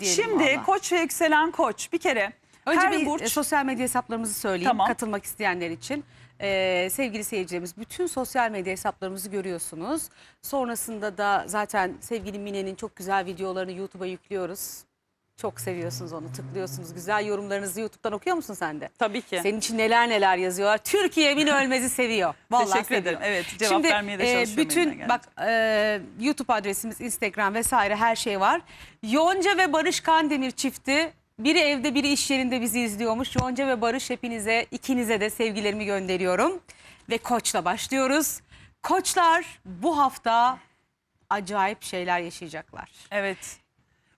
diyelim Şimdi valla. koç ve yükselen koç bir kere Önce her bir e, burç... sosyal medya hesaplarımızı söyleyeyim Tamam. katılmak isteyenler için. Ee, sevgili seyircilerimiz bütün sosyal medya hesaplarımızı görüyorsunuz. Sonrasında da zaten sevgili Mine'nin çok güzel videolarını YouTube'a yüklüyoruz. Çok seviyorsunuz onu, tıklıyorsunuz. Güzel yorumlarınızı YouTube'dan okuyor musun sen de? Tabii ki. Senin için neler neler yazıyorlar. Türkiye Emin Ölmez'i seviyor. Vallahi Teşekkür seviyor. ederim. Evet, cevap Şimdi, vermeye de e, çalışıyorum. bütün bak e, YouTube adresimiz, Instagram vesaire her şey var. Yonca ve Barış Kandemir çifti biri evde biri iş yerinde bizi izliyormuş. Yonca ve Barış hepinize, ikinize de sevgilerimi gönderiyorum. Ve koçla başlıyoruz. Koçlar bu hafta acayip şeyler yaşayacaklar. Evet.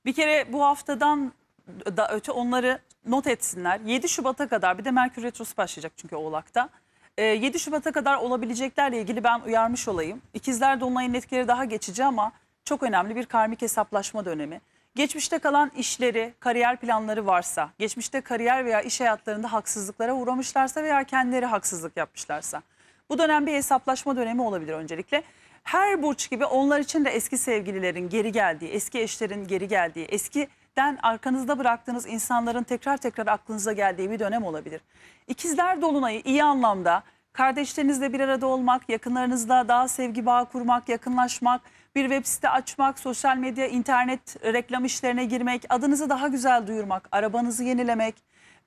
Bir kere bu haftadan da öte onları not etsinler. 7 Şubat'a kadar bir de Merkür Retrosu başlayacak çünkü Oğlak'ta. 7 ee, Şubat'a kadar olabileceklerle ilgili ben uyarmış olayım. İkizler Dolunay'ın etkileri daha geçici ama çok önemli bir karmik hesaplaşma dönemi. Geçmişte kalan işleri, kariyer planları varsa, geçmişte kariyer veya iş hayatlarında haksızlıklara uğramışlarsa veya kendileri haksızlık yapmışlarsa. Bu dönem bir hesaplaşma dönemi olabilir öncelikle. Her burç gibi onlar için de eski sevgililerin geri geldiği, eski eşlerin geri geldiği, eskiden arkanızda bıraktığınız insanların tekrar tekrar aklınıza geldiği bir dönem olabilir. İkizler Dolunay'ı iyi anlamda kardeşlerinizle bir arada olmak, yakınlarınızla daha sevgi bağı kurmak, yakınlaşmak, bir web site açmak, sosyal medya, internet reklam işlerine girmek, adınızı daha güzel duyurmak, arabanızı yenilemek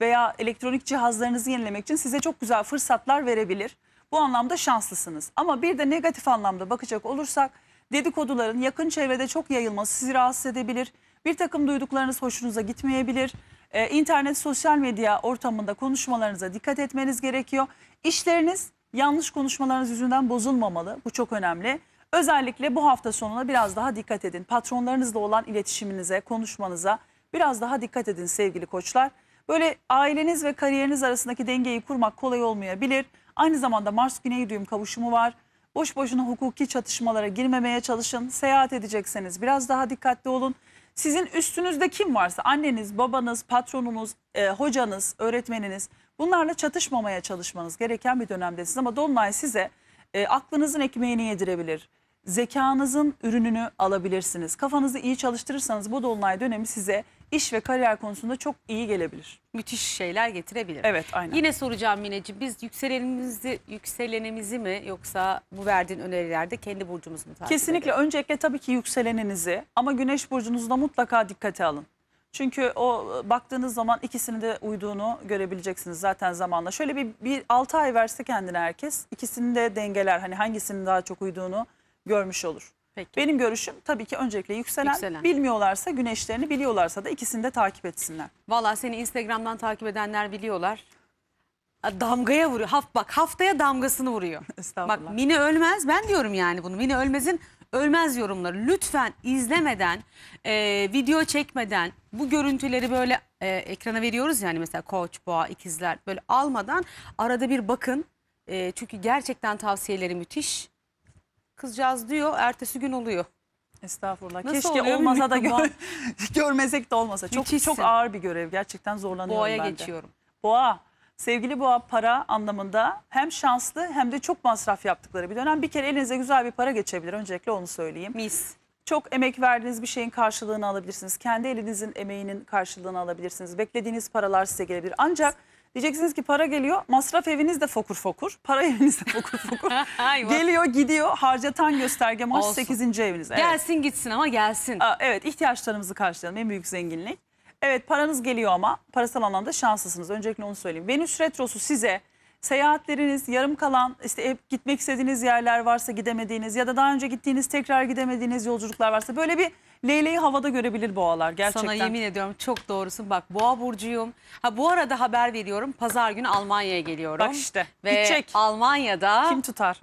veya elektronik cihazlarınızı yenilemek için size çok güzel fırsatlar verebilir. Bu anlamda şanslısınız. Ama bir de negatif anlamda bakacak olursak dedikoduların yakın çevrede çok yayılması sizi rahatsız edebilir. Bir takım duyduklarınız hoşunuza gitmeyebilir. Ee, internet, sosyal medya ortamında konuşmalarınıza dikkat etmeniz gerekiyor. İşleriniz yanlış konuşmalarınız yüzünden bozulmamalı. Bu çok önemli. Özellikle bu hafta sonuna biraz daha dikkat edin. Patronlarınızla olan iletişiminize, konuşmanıza biraz daha dikkat edin sevgili koçlar. Böyle aileniz ve kariyeriniz arasındaki dengeyi kurmak kolay olmayabilir. Aynı zamanda Mars-Güney düğüm kavuşumu var. Boş boşuna hukuki çatışmalara girmemeye çalışın. Seyahat edecekseniz biraz daha dikkatli olun. Sizin üstünüzde kim varsa anneniz, babanız, patronunuz, e, hocanız, öğretmeniniz bunlarla çatışmamaya çalışmanız gereken bir dönemdesiniz. Ama Dolunay size e, aklınızın ekmeğini yedirebilir. Zekanızın ürününü alabilirsiniz. Kafanızı iyi çalıştırırsanız bu Dolunay dönemi size iş ve kariyer konusunda çok iyi gelebilir. Müthiş şeyler getirebilir. Evet aynen. Yine soracağım Mineci, biz yükselenimizi, yükselenimizi mi yoksa bu verdiğin önerilerde kendi burcumuzu mu takip Kesinlikle edelim? öncelikle tabii ki yükseleninizi ama güneş burcunuzda mutlaka dikkate alın. Çünkü o e, baktığınız zaman ikisini de uyduğunu görebileceksiniz zaten zamanla. Şöyle bir, bir 6 ay verse kendine herkes ikisini de dengeler. Hani hangisinin daha çok uyduğunu görmüş olur. Peki. Benim görüşüm tabii ki öncelikle yükselen, yükselen. Bilmiyorlarsa güneşlerini biliyorlarsa da ikisini de takip etsinler. Valla seni Instagram'dan takip edenler biliyorlar. Damgaya vuruyor. Haft, bak haftaya damgasını vuruyor. Bak Mine ölmez. Ben diyorum yani bunu. Mine ölmezin ölmez yorumları. Lütfen izlemeden, e, video çekmeden bu görüntüleri böyle e, ekrana veriyoruz yani mesela koç, boğa, ikizler böyle almadan arada bir bakın. E, çünkü gerçekten tavsiyeleri müthiş. Kızcağız diyor ertesi gün oluyor. Estağfurullah. Nasıl Keşke oluyor olmasa da gör, görmesek de olmasa. Çok Müthişsin. çok ağır bir görev. Gerçekten zorlanıyorum Boğa'ya ben geçiyorum. Boğa. Sevgili Boğa para anlamında hem şanslı hem de çok masraf yaptıkları bir dönem. Bir kere elinize güzel bir para geçebilir. Öncelikle onu söyleyeyim. Mis. Çok emek verdiğiniz bir şeyin karşılığını alabilirsiniz. Kendi elinizin emeğinin karşılığını alabilirsiniz. Beklediğiniz paralar size gelebilir. Ancak Diyeceksiniz ki para geliyor. Masraf eviniz de fokur fokur. Para eviniz de fokur fokur. geliyor gidiyor. Harcatan gösterge maç Olsun. 8. evinize. Evet. Gelsin gitsin ama gelsin. Aa, evet ihtiyaçlarımızı karşılayalım. En büyük zenginlik. Evet paranız geliyor ama parasal anlamda şanslısınız. Öncelikle onu söyleyeyim. Venüs Retrosu size seyahatleriniz yarım kalan işte hep gitmek istediğiniz yerler varsa gidemediğiniz ya da daha önce gittiğiniz tekrar gidemediğiniz yolculuklar varsa böyle bir leyleği havada görebilir boğalar gerçekten. Sana yemin ediyorum çok doğrusun. Bak boğa burcuyum. Ha bu arada haber veriyorum. Pazar günü Almanya'ya geliyorum. Bak işte. Ve gidecek. Almanya'da kim tutar?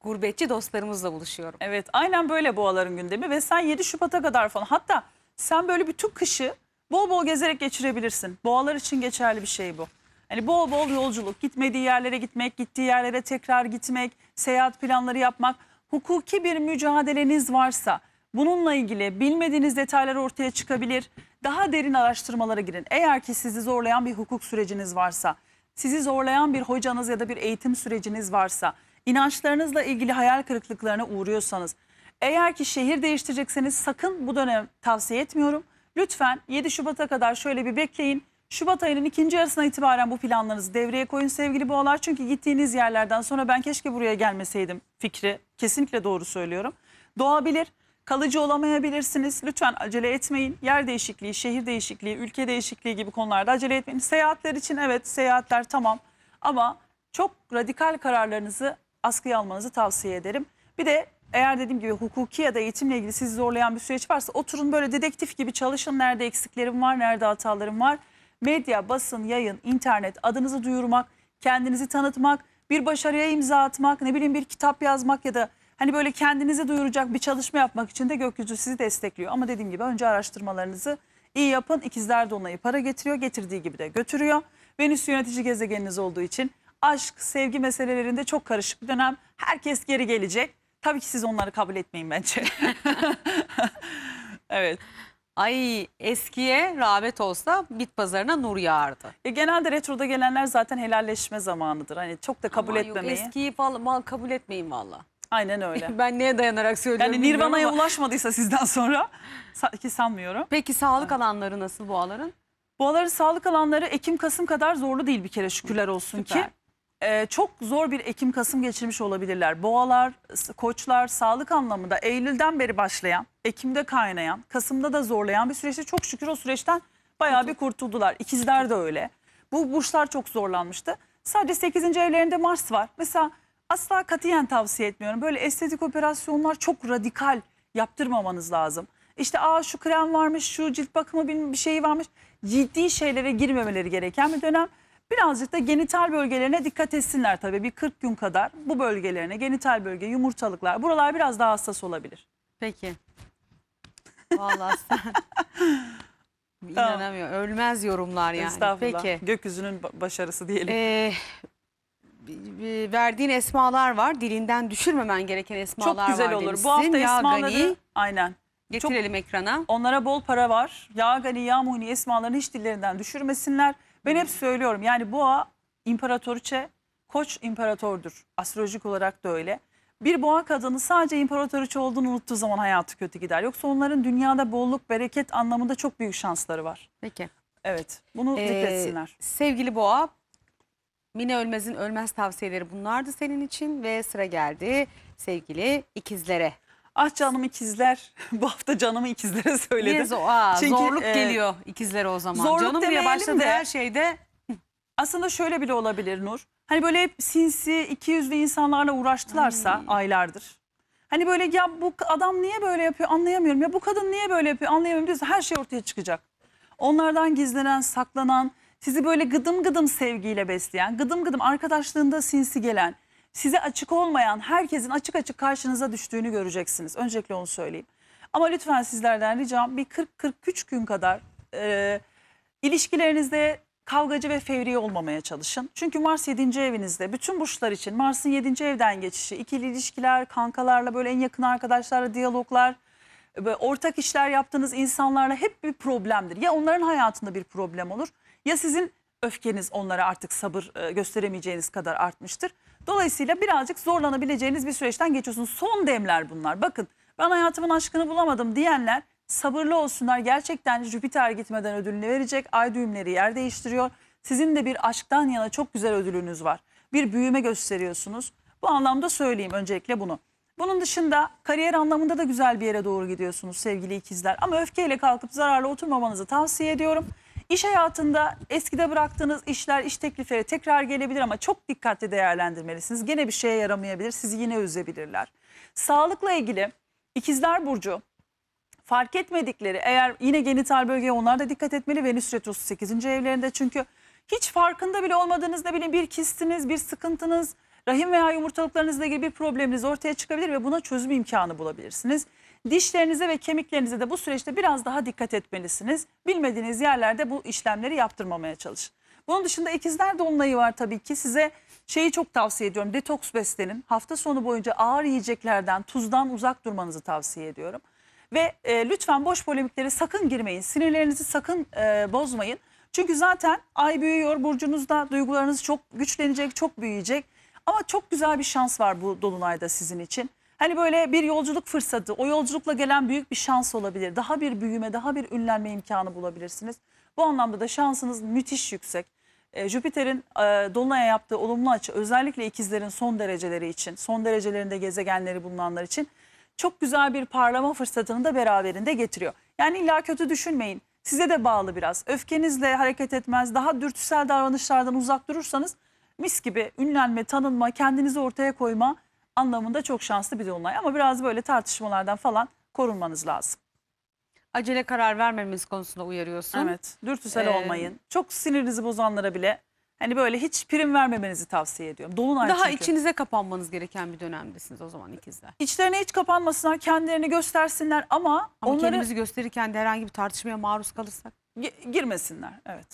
gurbetçi dostlarımızla buluşuyorum. Evet aynen böyle boğaların gündemi ve sen 7 Şubat'a kadar falan hatta sen böyle bütün kışı bol bol gezerek geçirebilirsin. Boğalar için geçerli bir şey bu. Hani bol bol yolculuk, gitmediği yerlere gitmek, gittiği yerlere tekrar gitmek, seyahat planları yapmak. Hukuki bir mücadeleniz varsa bununla ilgili bilmediğiniz detaylar ortaya çıkabilir. Daha derin araştırmalara girin. Eğer ki sizi zorlayan bir hukuk süreciniz varsa, sizi zorlayan bir hocanız ya da bir eğitim süreciniz varsa, inançlarınızla ilgili hayal kırıklıklarına uğruyorsanız, eğer ki şehir değiştirecekseniz sakın bu dönem tavsiye etmiyorum. Lütfen 7 Şubat'a kadar şöyle bir bekleyin. Şubat ayının ikinci yarısına itibaren bu planlarınızı devreye koyun sevgili boğalar. Çünkü gittiğiniz yerlerden sonra ben keşke buraya gelmeseydim fikri kesinlikle doğru söylüyorum. Doğabilir, kalıcı olamayabilirsiniz. Lütfen acele etmeyin. Yer değişikliği, şehir değişikliği, ülke değişikliği gibi konularda acele etmeyin. Seyahatler için evet seyahatler tamam ama çok radikal kararlarınızı askıya almanızı tavsiye ederim. Bir de eğer dediğim gibi hukuki ya da eğitimle ilgili sizi zorlayan bir süreç varsa oturun böyle dedektif gibi çalışın. Nerede eksiklerim var, nerede hatalarım var medya, basın, yayın, internet adınızı duyurmak, kendinizi tanıtmak, bir başarıya imza atmak, ne bileyim bir kitap yazmak ya da hani böyle kendinizi duyuracak bir çalışma yapmak için de gökyüzü sizi destekliyor. Ama dediğim gibi önce araştırmalarınızı iyi yapın. İkizler Dolunay'ı para getiriyor, getirdiği gibi de götürüyor. Venüs yönetici gezegeniniz olduğu için aşk, sevgi meselelerinde çok karışık bir dönem. Herkes geri gelecek. Tabii ki siz onları kabul etmeyin bence. evet. Ay eskiye rağbet olsa bit pazarına nur yağardı. Ya e, genelde retroda gelenler zaten helalleşme zamanıdır. Hani çok da kabul Aman yok, eskiyi falan mal kabul etmeyin valla. Aynen öyle. ben neye dayanarak söylüyorum Yani Nirvana'ya ulaşmadıysa sizden sonra sa- ki sanmıyorum. Peki sağlık alanları nasıl boğaların? Boğaların sağlık alanları Ekim-Kasım kadar zorlu değil bir kere şükürler olsun Süper. ki e, çok zor bir Ekim-Kasım geçirmiş olabilirler. Boğalar, koçlar sağlık anlamında Eylül'den beri başlayan, Ekim'de kaynayan, Kasım'da da zorlayan bir süreçte çok şükür o süreçten bayağı bir kurtuldular. İkizler de öyle. Bu burçlar çok zorlanmıştı. Sadece 8. evlerinde Mars var. Mesela asla katiyen tavsiye etmiyorum. Böyle estetik operasyonlar çok radikal yaptırmamanız lazım. İşte aa şu krem varmış, şu cilt bakımı bir şeyi varmış. Ciddi şeylere girmemeleri gereken bir dönem. Birazcık da genital bölgelerine dikkat etsinler tabii. Bir 40 gün kadar bu bölgelerine genital bölge, yumurtalıklar buralar biraz daha hassas olabilir. Peki. Vallahi sen... İnanamıyorum. Ölmez yorumlar yani. Estağfurullah. Peki. Gökyüzünün başarısı diyelim. Ee, verdiğin esmalar var. Dilinden düşürmemen gereken esmalar var. Çok güzel var olur. Demişsin. Bu hafta ya esmaları gani, aynen. Getirelim Çok, ekrana. Onlara bol para var. Ya Gani, Ya Muhni esmalarını hiç dillerinden düşürmesinler. Ben hep söylüyorum yani boğa imparatoriçe koç imparatordur. Astrolojik olarak da öyle. Bir boğa kadını sadece imparatoriçe olduğunu unuttuğu zaman hayatı kötü gider. Yoksa onların dünyada bolluk, bereket anlamında çok büyük şansları var. Peki. Evet bunu ee, zikretsinler. Sevgili boğa Mine Ölmez'in ölmez tavsiyeleri bunlardı senin için ve sıra geldi sevgili ikizlere. Ah canım ikizler. Bu hafta canımı ikizlere söyledim. Niye zor? Aa, Çünkü, zorluk e, geliyor ikizlere o zaman. Zorluk Canım diye başladı de, her şeyde. Aslında şöyle bile olabilir Nur. Hani böyle hep sinsi, iki yüzlü insanlarla uğraştılarsa Ay. aylardır. Hani böyle ya bu adam niye böyle yapıyor anlayamıyorum. Ya bu kadın niye böyle yapıyor anlayamıyorum diyorsa her şey ortaya çıkacak. Onlardan gizlenen, saklanan, sizi böyle gıdım gıdım sevgiyle besleyen, gıdım gıdım arkadaşlığında sinsi gelen, size açık olmayan herkesin açık açık karşınıza düştüğünü göreceksiniz. Öncelikle onu söyleyeyim. Ama lütfen sizlerden ricam bir 40-43 gün kadar e, ilişkilerinizde kavgacı ve fevri olmamaya çalışın. Çünkü Mars 7. evinizde bütün burçlar için Mars'ın 7. evden geçişi, ikili ilişkiler, kankalarla böyle en yakın arkadaşlarla diyaloglar, e, ortak işler yaptığınız insanlarla hep bir problemdir. Ya onların hayatında bir problem olur ya sizin öfkeniz onlara artık sabır e, gösteremeyeceğiniz kadar artmıştır. Dolayısıyla birazcık zorlanabileceğiniz bir süreçten geçiyorsunuz. Son demler bunlar. Bakın ben hayatımın aşkını bulamadım diyenler sabırlı olsunlar. Gerçekten Jüpiter gitmeden ödülünü verecek. Ay düğümleri yer değiştiriyor. Sizin de bir aşktan yana çok güzel ödülünüz var. Bir büyüme gösteriyorsunuz. Bu anlamda söyleyeyim öncelikle bunu. Bunun dışında kariyer anlamında da güzel bir yere doğru gidiyorsunuz sevgili ikizler. Ama öfkeyle kalkıp zararla oturmamanızı tavsiye ediyorum. İş hayatında eskide bıraktığınız işler, iş teklifleri tekrar gelebilir ama çok dikkatli değerlendirmelisiniz. Gene bir şeye yaramayabilir, sizi yine üzebilirler. Sağlıkla ilgili ikizler Burcu fark etmedikleri eğer yine genital bölgeye onlar da dikkat etmeli. Venüs Retrosu 8. evlerinde çünkü hiç farkında bile olmadığınızda bile bir kistiniz, bir sıkıntınız, rahim veya yumurtalıklarınızla ilgili bir probleminiz ortaya çıkabilir ve buna çözüm imkanı bulabilirsiniz. Dişlerinize ve kemiklerinize de bu süreçte biraz daha dikkat etmelisiniz. Bilmediğiniz yerlerde bu işlemleri yaptırmamaya çalışın. Bunun dışında ikizler dolunayı var tabii ki. Size şeyi çok tavsiye ediyorum. Detoks beslenin. Hafta sonu boyunca ağır yiyeceklerden, tuzdan uzak durmanızı tavsiye ediyorum. Ve e, lütfen boş polemiklere sakın girmeyin. Sinirlerinizi sakın e, bozmayın. Çünkü zaten ay büyüyor, burcunuzda duygularınız çok güçlenecek, çok büyüyecek. Ama çok güzel bir şans var bu dolunayda sizin için. Hani böyle bir yolculuk fırsatı, o yolculukla gelen büyük bir şans olabilir. Daha bir büyüme, daha bir ünlenme imkanı bulabilirsiniz. Bu anlamda da şansınız müthiş yüksek. E, Jüpiter'in e, Dolunay'a yaptığı olumlu açı özellikle ikizlerin son dereceleri için, son derecelerinde gezegenleri bulunanlar için çok güzel bir parlama fırsatını da beraberinde getiriyor. Yani illa kötü düşünmeyin. Size de bağlı biraz. Öfkenizle hareket etmez, daha dürtüsel davranışlardan uzak durursanız mis gibi ünlenme, tanınma, kendinizi ortaya koyma anlamında çok şanslı bir dolunay. Ama biraz böyle tartışmalardan falan korunmanız lazım. Acele karar vermemiz konusunda uyarıyorsun. Evet dürtüsel ee, olmayın. Çok sinirinizi bozanlara bile hani böyle hiç prim vermemenizi tavsiye ediyorum. Dolunay Daha çünkü. içinize kapanmanız gereken bir dönemdesiniz o zaman ikizler. İçlerine hiç kapanmasınlar kendilerini göstersinler ama, ama onları... kendimizi gösterirken de herhangi bir tartışmaya maruz kalırsak. Girmesinler evet.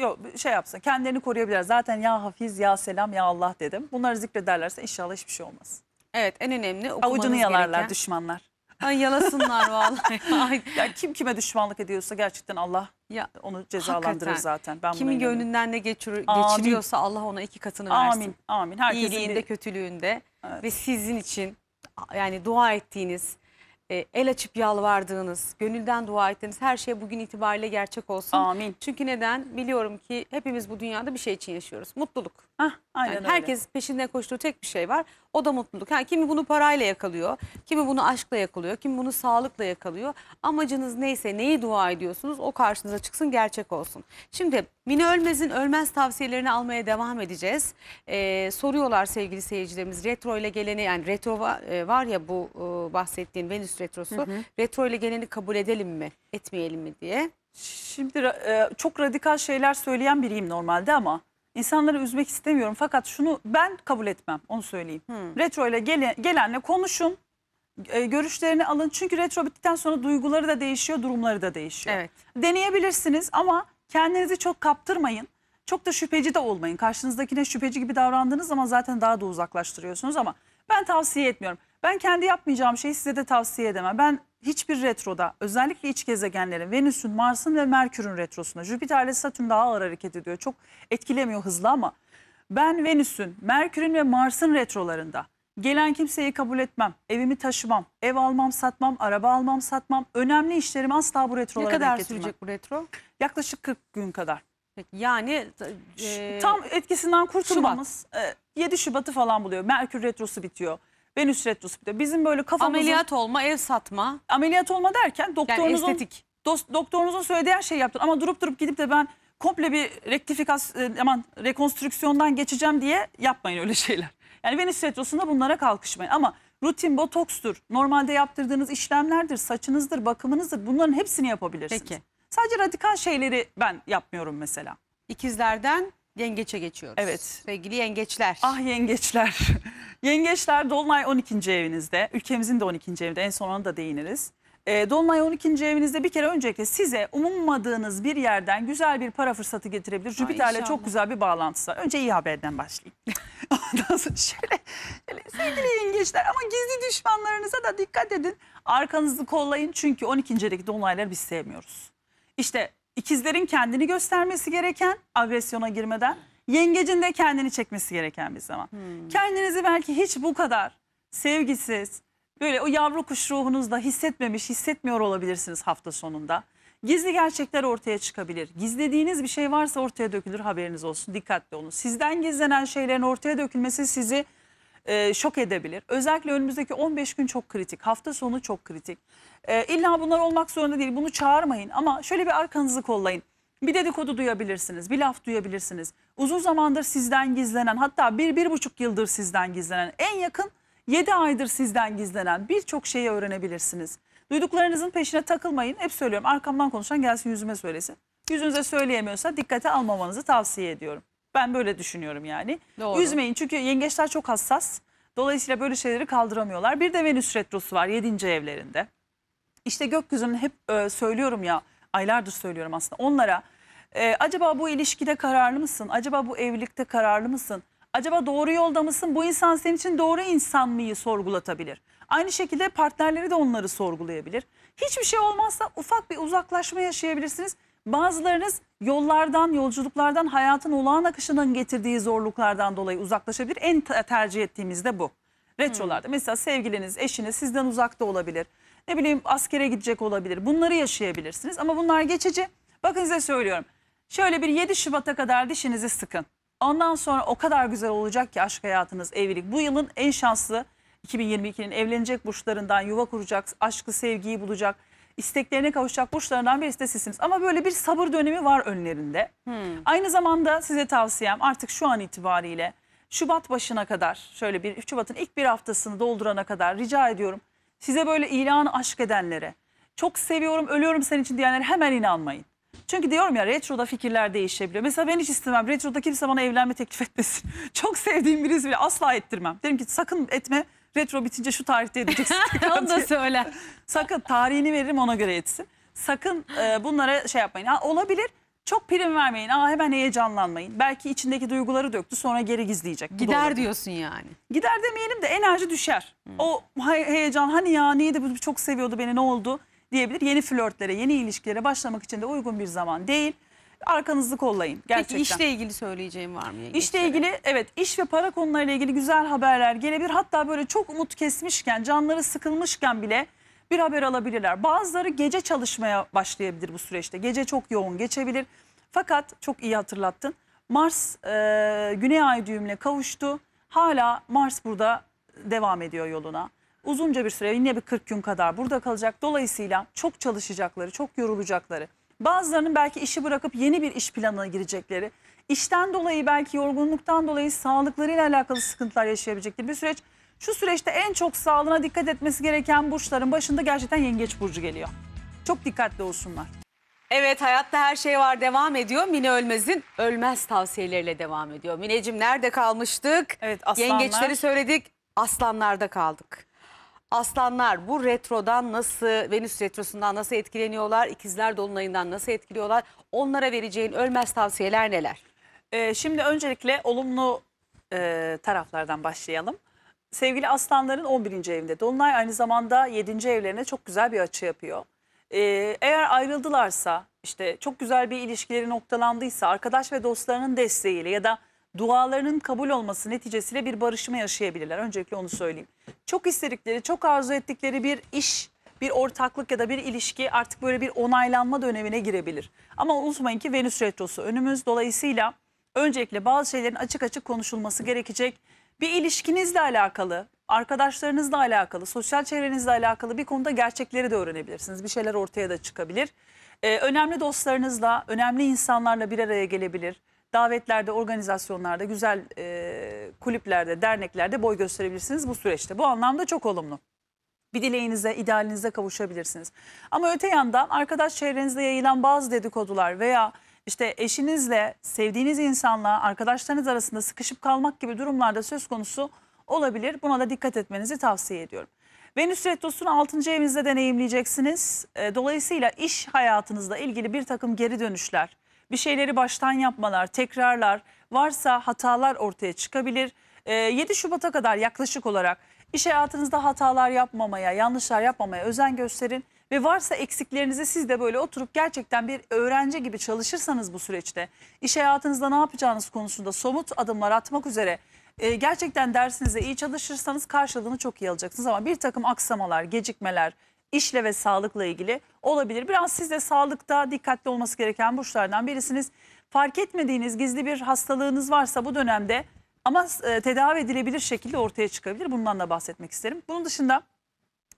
Yok şey yapsın kendilerini koruyabilirler. Zaten ya hafiz ya selam ya Allah dedim. Bunları zikrederlerse inşallah hiçbir şey olmaz. Evet en önemli okumanız Avucunu yalarlar gereken. düşmanlar. Ay yalasınlar vallahi. Ay. kim kime düşmanlık ediyorsa gerçekten Allah ya, onu cezalandırır hakikaten. zaten. Ben Kimin gönlünden ne geçir, amin. geçiriyorsa Allah ona iki katını versin. Amin amin. Herkesin İyiliğinde bir... kötülüğünde evet. ve sizin için yani dua ettiğiniz, e, el açıp yalvardığınız, gönülden dua ettiğiniz her şey bugün itibariyle gerçek olsun. Amin. Çünkü neden? Biliyorum ki hepimiz bu dünyada bir şey için yaşıyoruz. Mutluluk. Hah, aynen yani öyle. Herkes peşinden koştuğu tek bir şey var. O da mutluluk. Yani kimi bunu parayla yakalıyor, kimi bunu aşkla yakalıyor, kimi bunu sağlıkla yakalıyor. Amacınız neyse, neyi dua ediyorsunuz o karşınıza çıksın, gerçek olsun. Şimdi mini Ölmez'in Ölmez tavsiyelerini almaya devam edeceğiz. Ee, soruyorlar sevgili seyircilerimiz retro ile geleni yani retro var, e, var ya bu e, bahsettiğin Venüs retrosu. Hı hı. Retro ile geleni kabul edelim mi, etmeyelim mi diye. Şimdi e, çok radikal şeyler söyleyen biriyim normalde ama İnsanları üzmek istemiyorum fakat şunu ben kabul etmem onu söyleyeyim. Hmm. Retro ile gelenle konuşun e, görüşlerini alın. Çünkü retro bittikten sonra duyguları da değişiyor durumları da değişiyor. Evet. Deneyebilirsiniz ama kendinizi çok kaptırmayın. Çok da şüpheci de olmayın. Karşınızdakine şüpheci gibi davrandığınız zaman zaten daha da uzaklaştırıyorsunuz ama ben tavsiye etmiyorum. Ben kendi yapmayacağım şeyi size de tavsiye edemem. Ben hiçbir retroda özellikle iç gezegenlerin Venüs'ün, Mars'ın ve Merkür'ün retrosuna ile Satürn daha ağır hareket ediyor. Çok etkilemiyor hızlı ama ben Venüs'ün, Merkür'ün ve Mars'ın retrolarında gelen kimseyi kabul etmem, evimi taşımam, ev almam, satmam, araba almam, satmam. Önemli işlerimi asla bu retrolara Ne denk kadar getirmem. sürecek bu retro? Yaklaşık 40 gün kadar. yani e, Tam etkisinden kurtulmamız e, 7 Şubat'ı falan buluyor. Merkür retrosu bitiyor. Ben Nusret Rusip'te. Bizim böyle kafamızın... Ameliyat olma, ev satma. Ameliyat olma derken doktorunuzun... Yani estetik. Dost, doktorunuzun söylediği her şeyi yaptın ama durup durup gidip de ben komple bir rektifikasyon, e, aman rekonstrüksiyondan geçeceğim diye yapmayın öyle şeyler. Yani Venüs Retrosu'nda bunlara kalkışmayın ama rutin botokstur, normalde yaptırdığınız işlemlerdir, saçınızdır, bakımınızdır bunların hepsini yapabilirsiniz. Peki. Sadece radikal şeyleri ben yapmıyorum mesela. İkizlerden Yengeç'e geçiyoruz. Evet. Sevgili yengeçler. Ah yengeçler. yengeçler Dolunay 12. evinizde. Ülkemizin de 12. evinde en son ona da değiniriz. E, Dolunay 12. evinizde bir kere öncelikle size ummadığınız bir yerden güzel bir para fırsatı getirebilir. Jüpiter'le inşallah. çok güzel bir bağlantısı var. Önce iyi haberden başlayayım. Ondan sonra şöyle, şöyle sevgili yengeçler ama gizli düşmanlarınıza da dikkat edin. Arkanızı kollayın çünkü 12. evdeki dolunayları biz sevmiyoruz. İşte ikizlerin kendini göstermesi gereken agresyona girmeden, yengecin de kendini çekmesi gereken bir zaman. Hmm. Kendinizi belki hiç bu kadar sevgisiz, böyle o yavru kuş ruhunuzda hissetmemiş, hissetmiyor olabilirsiniz hafta sonunda. Gizli gerçekler ortaya çıkabilir. Gizlediğiniz bir şey varsa ortaya dökülür haberiniz olsun. Dikkatli olun. Sizden gizlenen şeylerin ortaya dökülmesi sizi e, şok edebilir. Özellikle önümüzdeki 15 gün çok kritik. Hafta sonu çok kritik. E, illa bunlar olmak zorunda değil. Bunu çağırmayın ama şöyle bir arkanızı kollayın. Bir dedikodu duyabilirsiniz, bir laf duyabilirsiniz. Uzun zamandır sizden gizlenen hatta bir, bir buçuk yıldır sizden gizlenen en yakın 7 aydır sizden gizlenen birçok şeyi öğrenebilirsiniz. Duyduklarınızın peşine takılmayın. Hep söylüyorum arkamdan konuşan gelsin yüzüme söylesin. Yüzünüze söyleyemiyorsa dikkate almamanızı tavsiye ediyorum. Ben böyle düşünüyorum yani. Doğru. Üzmeyin çünkü yengeçler çok hassas. Dolayısıyla böyle şeyleri kaldıramıyorlar. Bir de Venüs retrosu var 7. evlerinde. İşte gökyüzünün hep e, söylüyorum ya aylardır söylüyorum aslında onlara e, acaba bu ilişkide kararlı mısın? Acaba bu evlilikte kararlı mısın? Acaba doğru yolda mısın? Bu insan senin için doğru insan mıyı sorgulatabilir. Aynı şekilde partnerleri de onları sorgulayabilir. Hiçbir şey olmazsa ufak bir uzaklaşma yaşayabilirsiniz. Bazılarınız yollardan, yolculuklardan, hayatın olağan akışının getirdiği zorluklardan dolayı uzaklaşabilir. En tercih ettiğimiz de bu. Retrolarda. Hmm. Mesela sevgiliniz, eşiniz sizden uzakta olabilir. Ne bileyim askere gidecek olabilir. Bunları yaşayabilirsiniz ama bunlar geçici. Bakın size söylüyorum. Şöyle bir 7 Şubat'a kadar dişinizi sıkın. Ondan sonra o kadar güzel olacak ki aşk hayatınız, evlilik. Bu yılın en şanslı 2022'nin evlenecek burçlarından yuva kuracak, aşkı, sevgiyi bulacak, isteklerine kavuşacak burçlardan birisi de sizsiniz. Ama böyle bir sabır dönemi var önlerinde. Hmm. Aynı zamanda size tavsiyem artık şu an itibariyle Şubat başına kadar şöyle bir Şubat'ın ilk bir haftasını doldurana kadar rica ediyorum. Size böyle ilanı aşk edenlere çok seviyorum ölüyorum senin için diyenlere hemen inanmayın. Çünkü diyorum ya retroda fikirler değişebiliyor. Mesela ben hiç istemem. Retroda kimse bana evlenme teklif etmesin. Çok sevdiğim birisi bile asla ettirmem. Derim ki sakın etme retro bitince şu tarihte edeceksin. Onu da söyle. Sakın tarihini veririm ona göre etsin. Sakın e, bunlara şey yapmayın. Ha, olabilir. Çok prim vermeyin. Aa, hemen heyecanlanmayın. Belki içindeki duyguları döktü sonra geri gizleyecek. Bu Gider diyorsun yani. Gider demeyelim de enerji düşer. Hmm. O heyecan hani ya neydi bu çok seviyordu beni ne oldu diyebilir. Yeni flörtlere, yeni ilişkilere başlamak için de uygun bir zaman değil arkanızı kollayın. Gerçekten. Peki işle ilgili söyleyeceğim var mı? İşle geçerek? ilgili şey? evet iş ve para konularıyla ilgili güzel haberler gelebilir. Hatta böyle çok umut kesmişken canları sıkılmışken bile bir haber alabilirler. Bazıları gece çalışmaya başlayabilir bu süreçte. Gece çok yoğun geçebilir. Fakat çok iyi hatırlattın. Mars e, Güney Ay düğümle kavuştu. Hala Mars burada devam ediyor yoluna. Uzunca bir süre yine bir 40 gün kadar burada kalacak. Dolayısıyla çok çalışacakları, çok yorulacakları. Bazılarının belki işi bırakıp yeni bir iş planına girecekleri, işten dolayı belki yorgunluktan dolayı sağlıklarıyla alakalı sıkıntılar yaşayabilecekleri bir süreç. Şu süreçte en çok sağlığına dikkat etmesi gereken burçların başında gerçekten yengeç burcu geliyor. Çok dikkatli olsunlar. Evet hayatta her şey var devam ediyor. Mine Ölmez'in ölmez tavsiyeleriyle devam ediyor. Mineciğim nerede kalmıştık? Evet aslanlar. Yengeçleri söyledik aslanlarda kaldık. Aslanlar bu retrodan nasıl, Venüs retrosundan nasıl etkileniyorlar? İkizler dolunayından nasıl etkiliyorlar? Onlara vereceğin ölmez tavsiyeler neler? Ee, şimdi öncelikle olumlu e, taraflardan başlayalım. Sevgili aslanların 11. evinde. Dolunay aynı zamanda 7. evlerine çok güzel bir açı yapıyor. Ee, eğer ayrıldılarsa, işte çok güzel bir ilişkileri noktalandıysa, arkadaş ve dostlarının desteğiyle ya da dualarının kabul olması neticesiyle bir barışma yaşayabilirler. Öncelikle onu söyleyeyim. Çok istedikleri, çok arzu ettikleri bir iş, bir ortaklık ya da bir ilişki artık böyle bir onaylanma dönemine girebilir. Ama unutmayın ki Venüs Retrosu önümüz. Dolayısıyla öncelikle bazı şeylerin açık açık konuşulması gerekecek. Bir ilişkinizle alakalı, arkadaşlarınızla alakalı, sosyal çevrenizle alakalı bir konuda gerçekleri de öğrenebilirsiniz. Bir şeyler ortaya da çıkabilir. Ee, önemli dostlarınızla, önemli insanlarla bir araya gelebilir davetlerde, organizasyonlarda, güzel e, kulüplerde, derneklerde boy gösterebilirsiniz bu süreçte. Bu anlamda çok olumlu. Bir dileğinize, idealinize kavuşabilirsiniz. Ama öte yandan arkadaş çevrenizde yayılan bazı dedikodular veya işte eşinizle, sevdiğiniz insanla, arkadaşlarınız arasında sıkışıp kalmak gibi durumlarda söz konusu olabilir. Buna da dikkat etmenizi tavsiye ediyorum. Venüs Retrosu'nu 6. evinizde deneyimleyeceksiniz. E, dolayısıyla iş hayatınızla ilgili bir takım geri dönüşler, bir şeyleri baştan yapmalar, tekrarlar, varsa hatalar ortaya çıkabilir. E, ee, 7 Şubat'a kadar yaklaşık olarak iş hayatınızda hatalar yapmamaya, yanlışlar yapmamaya özen gösterin. Ve varsa eksiklerinizi siz de böyle oturup gerçekten bir öğrenci gibi çalışırsanız bu süreçte iş hayatınızda ne yapacağınız konusunda somut adımlar atmak üzere e, gerçekten dersinize iyi çalışırsanız karşılığını çok iyi alacaksınız. Ama bir takım aksamalar, gecikmeler, işle ve sağlıkla ilgili olabilir. Biraz siz de sağlıkta dikkatli olması gereken burçlardan birisiniz. Fark etmediğiniz gizli bir hastalığınız varsa bu dönemde ama e, tedavi edilebilir şekilde ortaya çıkabilir. Bundan da bahsetmek isterim. Bunun dışında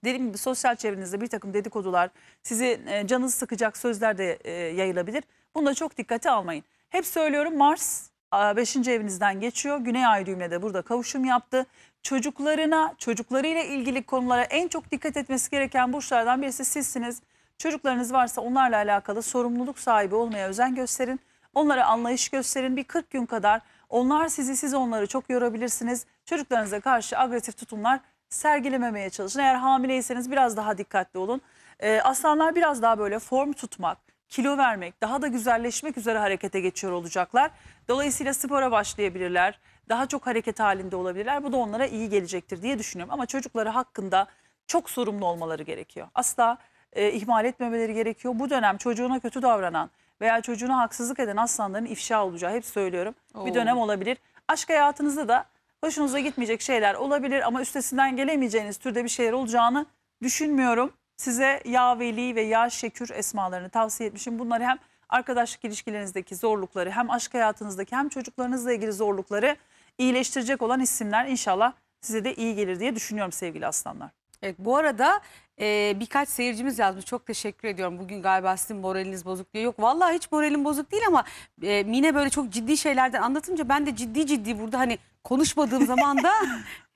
dediğim gibi sosyal çevrenizde bir takım dedikodular, sizi e, canınızı sıkacak sözler de e, yayılabilir. Bunda çok dikkate almayın. Hep söylüyorum Mars Beşinci evinizden geçiyor. Güney ay düğümle de burada kavuşum yaptı. Çocuklarına, çocuklarıyla ilgili konulara en çok dikkat etmesi gereken burçlardan birisi sizsiniz. Çocuklarınız varsa onlarla alakalı sorumluluk sahibi olmaya özen gösterin. Onlara anlayış gösterin. Bir 40 gün kadar onlar sizi siz onları çok yorabilirsiniz. Çocuklarınıza karşı agresif tutumlar sergilememeye çalışın. Eğer hamileyseniz biraz daha dikkatli olun. Ee, aslanlar biraz daha böyle form tutmak, kilo vermek, daha da güzelleşmek üzere harekete geçiyor olacaklar. Dolayısıyla spora başlayabilirler, daha çok hareket halinde olabilirler. Bu da onlara iyi gelecektir diye düşünüyorum. Ama çocukları hakkında çok sorumlu olmaları gerekiyor. Asla e, ihmal etmemeleri gerekiyor. Bu dönem çocuğuna kötü davranan veya çocuğuna haksızlık eden aslanların ifşa olacağı hep söylüyorum. Oo. Bir dönem olabilir. Aşk hayatınızda da hoşunuza gitmeyecek şeyler olabilir ama üstesinden gelemeyeceğiniz türde bir şeyler olacağını düşünmüyorum. Size Ya Veli ve Ya Şekür esmalarını tavsiye etmişim. Bunları hem arkadaşlık ilişkilerinizdeki zorlukları hem aşk hayatınızdaki hem çocuklarınızla ilgili zorlukları iyileştirecek olan isimler inşallah size de iyi gelir diye düşünüyorum sevgili aslanlar. Evet, bu arada e, birkaç seyircimiz yazmış. Çok teşekkür ediyorum. Bugün galiba sizin moraliniz bozuk diye. Yok vallahi hiç moralim bozuk değil ama e, Mine böyle çok ciddi şeylerden anlatınca ben de ciddi ciddi burada hani konuşmadığım zaman da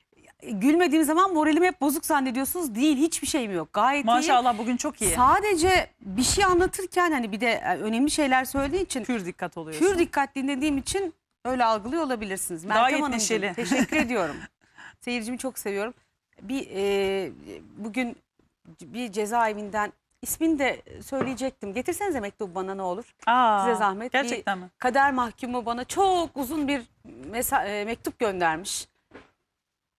gülmediğim zaman moralimi hep bozuk zannediyorsunuz. Değil hiçbir şeyim yok. Gayet iyi. Maşallah bugün çok iyi. Sadece bir şey anlatırken hani bir de e, önemli şeyler söylediği için Pür dikkat oluyorsun. pür dikkatli dinlediğim için öyle algılıyor olabilirsiniz. Mertem Gayet Hanımcığım, neşeli. Teşekkür ediyorum. Seyircimi çok seviyorum. Bir e, bugün bir cezaevinden ismini de söyleyecektim. Getirsenize mektubu bana ne olur. Aa, Size zahmet. Bir Gerçekten mi? kader mahkumu bana çok uzun bir mesa- e, mektup göndermiş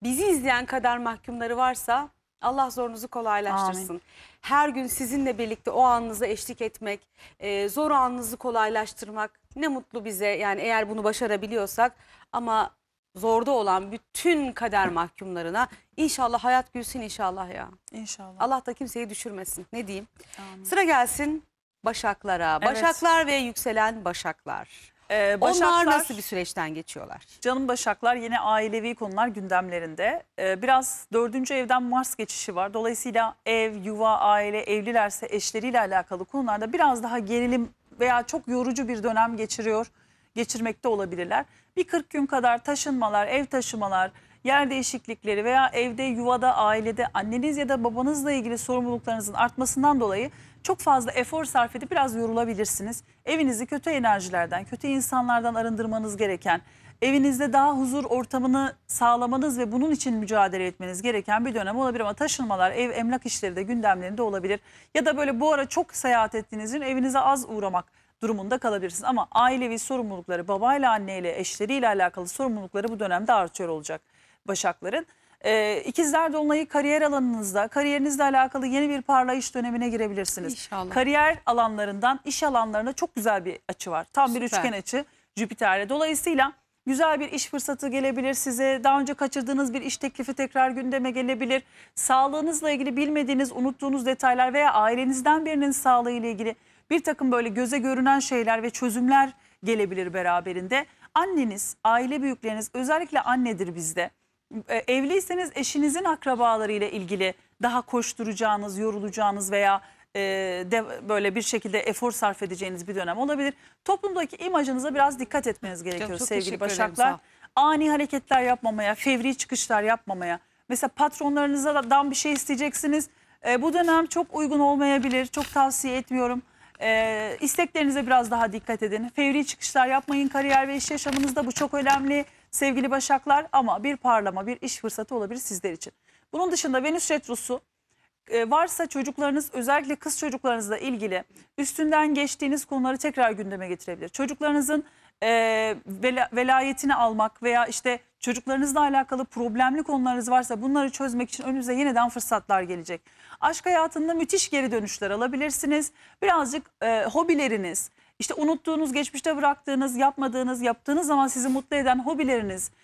bizi izleyen kader mahkumları varsa Allah zorunuzu kolaylaştırsın. Amin. Her gün sizinle birlikte o anınıza eşlik etmek, e, zor anınızı kolaylaştırmak ne mutlu bize. Yani eğer bunu başarabiliyorsak ama zorda olan bütün kader mahkumlarına inşallah hayat gülsün inşallah ya. İnşallah. Allah da kimseyi düşürmesin. Ne diyeyim? Amin. Sıra gelsin Başaklara. Evet. Başaklar ve yükselen Başaklar. Ee, Onlar nasıl bir süreçten geçiyorlar? Canım Başaklar yine ailevi konular gündemlerinde. Ee, biraz dördüncü evden Mars geçişi var. Dolayısıyla ev, yuva, aile, evlilerse eşleriyle alakalı konularda biraz daha gerilim veya çok yorucu bir dönem geçiriyor, geçirmekte olabilirler. Bir 40 gün kadar taşınmalar, ev taşımalar, yer değişiklikleri veya evde, yuvada, ailede anneniz ya da babanızla ilgili sorumluluklarınızın artmasından dolayı çok fazla efor sarf edip biraz yorulabilirsiniz. Evinizi kötü enerjilerden, kötü insanlardan arındırmanız gereken, evinizde daha huzur ortamını sağlamanız ve bunun için mücadele etmeniz gereken bir dönem olabilir. Ama taşınmalar, ev, emlak işleri de gündemlerinde olabilir. Ya da böyle bu ara çok seyahat ettiğinizin evinize az uğramak durumunda kalabilirsiniz. Ama ailevi sorumlulukları, babayla, anneyle, eşleriyle alakalı sorumlulukları bu dönemde artıyor olacak Başakların. E, İkizler Dolunay'ı kariyer alanınızda, kariyerinizle alakalı yeni bir parlayış dönemine girebilirsiniz. İnşallah. Kariyer alanlarından iş alanlarına çok güzel bir açı var. Tam Süper. bir üçgen açı Jüpiter'le. Dolayısıyla güzel bir iş fırsatı gelebilir size. Daha önce kaçırdığınız bir iş teklifi tekrar gündeme gelebilir. Sağlığınızla ilgili bilmediğiniz, unuttuğunuz detaylar veya ailenizden birinin sağlığıyla ilgili bir takım böyle göze görünen şeyler ve çözümler gelebilir beraberinde. Anneniz, aile büyükleriniz özellikle annedir bizde. E, evliyseniz eşinizin akrabalarıyla ilgili daha koşturacağınız, yorulacağınız veya e, de böyle bir şekilde efor sarf edeceğiniz bir dönem olabilir. Toplumdaki imajınıza biraz dikkat etmeniz gerekiyor Canım, sevgili Başaklar. Ani hareketler yapmamaya, fevri çıkışlar yapmamaya. Mesela patronlarınıza patronlarınızdan bir şey isteyeceksiniz. E, bu dönem çok uygun olmayabilir. Çok tavsiye etmiyorum. E, isteklerinize biraz daha dikkat edin. Fevri çıkışlar yapmayın kariyer ve iş yaşamınızda bu çok önemli sevgili Başaklar ama bir parlama, bir iş fırsatı olabilir sizler için. Bunun dışında Venüs Retrosu e, varsa çocuklarınız özellikle kız çocuklarınızla ilgili üstünden geçtiğiniz konuları tekrar gündeme getirebilir. Çocuklarınızın e, vela, velayetini almak veya işte çocuklarınızla alakalı problemli konularınız varsa bunları çözmek için önünüze yeniden fırsatlar gelecek. Aşk hayatında müthiş geri dönüşler alabilirsiniz. Birazcık e, hobileriniz, işte unuttuğunuz, geçmişte bıraktığınız, yapmadığınız, yaptığınız zaman sizi mutlu eden hobilerinizle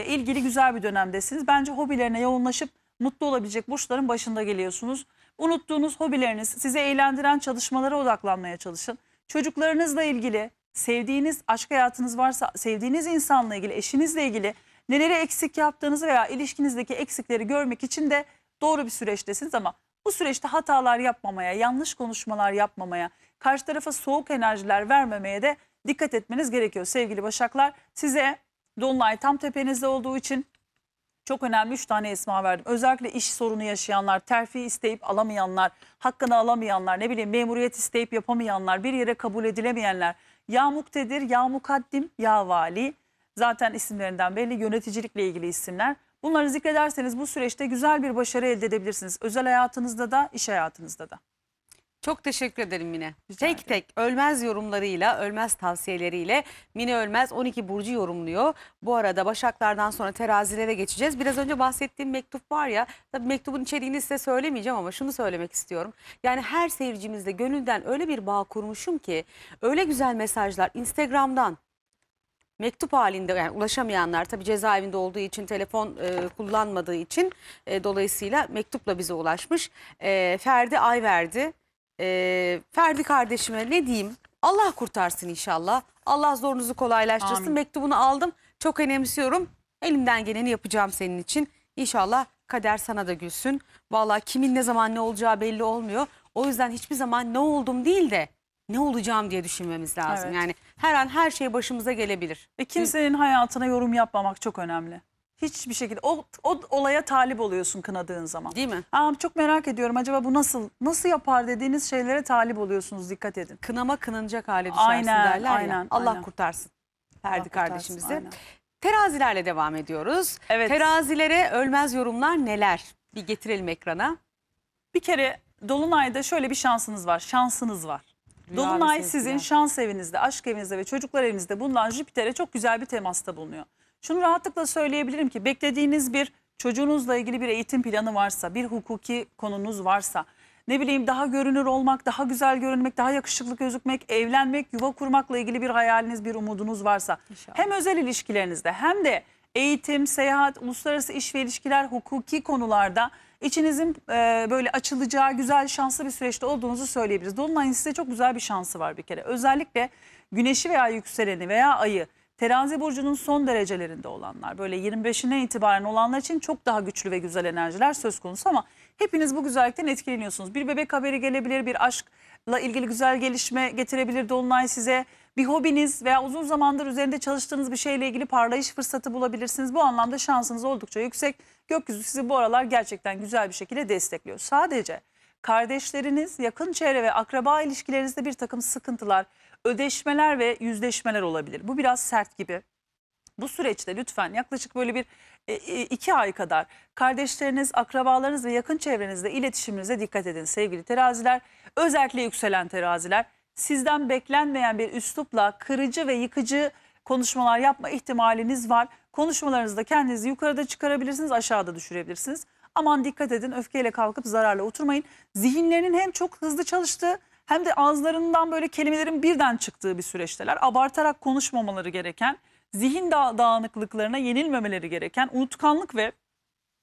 e, ilgili güzel bir dönemdesiniz. Bence hobilerine yoğunlaşıp mutlu olabilecek burçların başında geliyorsunuz. Unuttuğunuz hobileriniz, sizi eğlendiren çalışmalara odaklanmaya çalışın. Çocuklarınızla ilgili, sevdiğiniz aşk hayatınız varsa, sevdiğiniz insanla ilgili, eşinizle ilgili neleri eksik yaptığınızı veya ilişkinizdeki eksikleri görmek için de doğru bir süreçtesiniz ama bu süreçte hatalar yapmamaya, yanlış konuşmalar yapmamaya, karşı tarafa soğuk enerjiler vermemeye de dikkat etmeniz gerekiyor sevgili Başaklar. Size Dolunay tam tepenizde olduğu için çok önemli 3 tane esma verdim. Özellikle iş sorunu yaşayanlar, terfi isteyip alamayanlar, hakkını alamayanlar, ne bileyim memuriyet isteyip yapamayanlar, bir yere kabul edilemeyenler. Ya muktedir, ya mukaddim, ya vali. Zaten isimlerinden belli yöneticilikle ilgili isimler. Bunları zikrederseniz bu süreçte güzel bir başarı elde edebilirsiniz. Özel hayatınızda da, iş hayatınızda da. Çok teşekkür ederim Mine. Rica tek tek ölmez yorumlarıyla, ölmez tavsiyeleriyle Mine Ölmez 12 Burcu yorumluyor. Bu arada Başaklardan sonra terazilere geçeceğiz. Biraz önce bahsettiğim mektup var ya, tabii mektubun içeriğini size söylemeyeceğim ama şunu söylemek istiyorum. Yani her seyircimizle gönülden öyle bir bağ kurmuşum ki, öyle güzel mesajlar Instagram'dan, mektup halinde yani ulaşamayanlar tabii cezaevinde olduğu için telefon e, kullanmadığı için e, dolayısıyla mektupla bize ulaşmış. E, Ferdi Ayverdi e, Ferdi kardeşime ne diyeyim? Allah kurtarsın inşallah. Allah zorunuzu kolaylaştırsın. Amin. Mektubunu aldım. Çok önemsiyorum. Elimden geleni yapacağım senin için. İnşallah kader sana da gülsün. Valla kimin ne zaman ne olacağı belli olmuyor. O yüzden hiçbir zaman ne oldum değil de ne olacağım diye düşünmemiz lazım. Evet. Yani her an her şey başımıza gelebilir. Ve kimsenin hayatına yorum yapmamak çok önemli hiçbir şekilde o, o olaya talip oluyorsun kınadığın zaman. Değil mi? Aa, çok merak ediyorum acaba bu nasıl nasıl yapar dediğiniz şeylere talip oluyorsunuz dikkat edin. Kınama kınanacak hale düşersin aynen, derler aynen, ya. Allah aynen. kurtarsın Ferdi kardeşimizi. Kurtarsın, Terazilerle devam ediyoruz. Evet. Terazilere ölmez yorumlar neler? Bir getirelim ekrana. Bir kere Dolunay'da şöyle bir şansınız var. Şansınız var. Dolunay sizin şans evinizde, aşk evinizde ve çocuklar evinizde bulunan Jüpiter'e çok güzel bir temasta bulunuyor. Şunu rahatlıkla söyleyebilirim ki beklediğiniz bir çocuğunuzla ilgili bir eğitim planı varsa, bir hukuki konunuz varsa, ne bileyim daha görünür olmak, daha güzel görünmek, daha yakışıklı gözükmek, evlenmek, yuva kurmakla ilgili bir hayaliniz, bir umudunuz varsa İnşallah. hem özel ilişkilerinizde hem de eğitim, seyahat, uluslararası iş ve ilişkiler, hukuki konularda içinizin e, böyle açılacağı güzel, şanslı bir süreçte olduğunuzu söyleyebiliriz. Dolunay'ın size çok güzel bir şansı var bir kere. Özellikle güneşi veya yükseleni veya ayı Terazi burcunun son derecelerinde olanlar böyle 25'ine itibaren olanlar için çok daha güçlü ve güzel enerjiler söz konusu ama hepiniz bu güzellikten etkileniyorsunuz. Bir bebek haberi gelebilir, bir aşkla ilgili güzel gelişme getirebilir Dolunay size. Bir hobiniz veya uzun zamandır üzerinde çalıştığınız bir şeyle ilgili parlayış fırsatı bulabilirsiniz. Bu anlamda şansınız oldukça yüksek. Gökyüzü sizi bu aralar gerçekten güzel bir şekilde destekliyor. Sadece kardeşleriniz, yakın çevre ve akraba ilişkilerinizde bir takım sıkıntılar, ödeşmeler ve yüzleşmeler olabilir. Bu biraz sert gibi. Bu süreçte lütfen yaklaşık böyle bir e, e, iki ay kadar kardeşleriniz, akrabalarınız ve yakın çevrenizle iletişiminize dikkat edin sevgili teraziler. Özellikle yükselen teraziler sizden beklenmeyen bir üslupla kırıcı ve yıkıcı konuşmalar yapma ihtimaliniz var. Konuşmalarınızda kendinizi yukarıda çıkarabilirsiniz, aşağıda düşürebilirsiniz. Aman dikkat edin öfkeyle kalkıp zararla oturmayın. Zihinlerinin hem çok hızlı çalıştığı hem de ağızlarından böyle kelimelerin birden çıktığı bir süreçteler. Abartarak konuşmamaları gereken, zihin da dağınıklıklarına yenilmemeleri gereken unutkanlık ve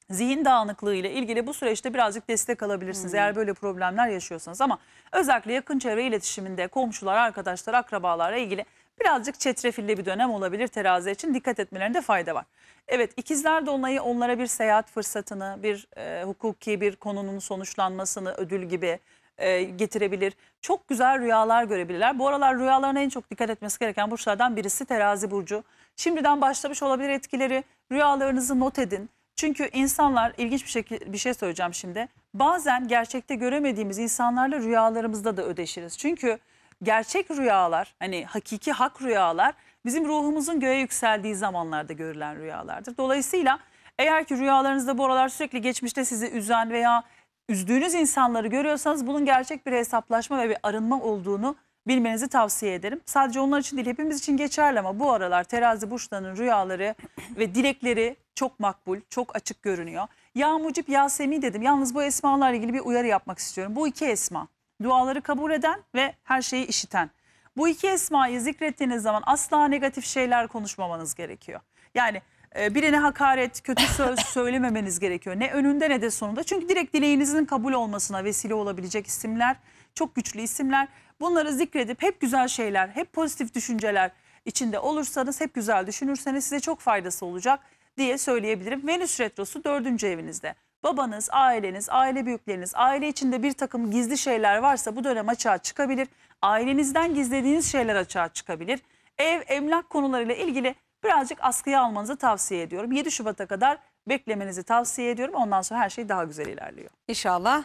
zihin dağınıklığı ile ilgili bu süreçte birazcık destek alabilirsiniz hmm. eğer böyle problemler yaşıyorsanız. Ama özellikle yakın çevre iletişiminde komşular, arkadaşlar, akrabalarla ilgili birazcık çetrefilli bir dönem olabilir terazi için dikkat etmelerinde fayda var. Evet ikizler dolunayı onlara bir seyahat fırsatını, bir e, hukuki bir konunun sonuçlanmasını, ödül gibi e, getirebilir. Çok güzel rüyalar görebilirler. Bu aralar rüyalarına en çok dikkat etmesi gereken burçlardan birisi terazi burcu. Şimdiden başlamış olabilir etkileri. Rüyalarınızı not edin. Çünkü insanlar ilginç bir, şekilde, bir şey söyleyeceğim şimdi. Bazen gerçekte göremediğimiz insanlarla rüyalarımızda da ödeşiriz. Çünkü gerçek rüyalar hani hakiki hak rüyalar bizim ruhumuzun göğe yükseldiği zamanlarda görülen rüyalardır. Dolayısıyla eğer ki rüyalarınızda bu aralar sürekli geçmişte sizi üzen veya üzdüğünüz insanları görüyorsanız bunun gerçek bir hesaplaşma ve bir arınma olduğunu bilmenizi tavsiye ederim. Sadece onlar için değil hepimiz için geçerli ama bu aralar terazi burçlarının rüyaları ve dilekleri çok makbul, çok açık görünüyor. Ya Mucip Yasemi dedim. Yalnız bu esmalarla ilgili bir uyarı yapmak istiyorum. Bu iki esma duaları kabul eden ve her şeyi işiten. Bu iki esmayı zikrettiğiniz zaman asla negatif şeyler konuşmamanız gerekiyor. Yani ee, birine hakaret, kötü söz söylememeniz gerekiyor. Ne önünde ne de sonunda. Çünkü direkt dileğinizin kabul olmasına vesile olabilecek isimler, çok güçlü isimler. Bunları zikredip hep güzel şeyler, hep pozitif düşünceler içinde olursanız, hep güzel düşünürseniz size çok faydası olacak diye söyleyebilirim. Venüs Retrosu dördüncü evinizde. Babanız, aileniz, aile büyükleriniz, aile içinde bir takım gizli şeyler varsa bu dönem açığa çıkabilir. Ailenizden gizlediğiniz şeyler açığa çıkabilir. Ev, emlak konularıyla ilgili birazcık askıya almanızı tavsiye ediyorum. 7 Şubat'a kadar beklemenizi tavsiye ediyorum. Ondan sonra her şey daha güzel ilerliyor. İnşallah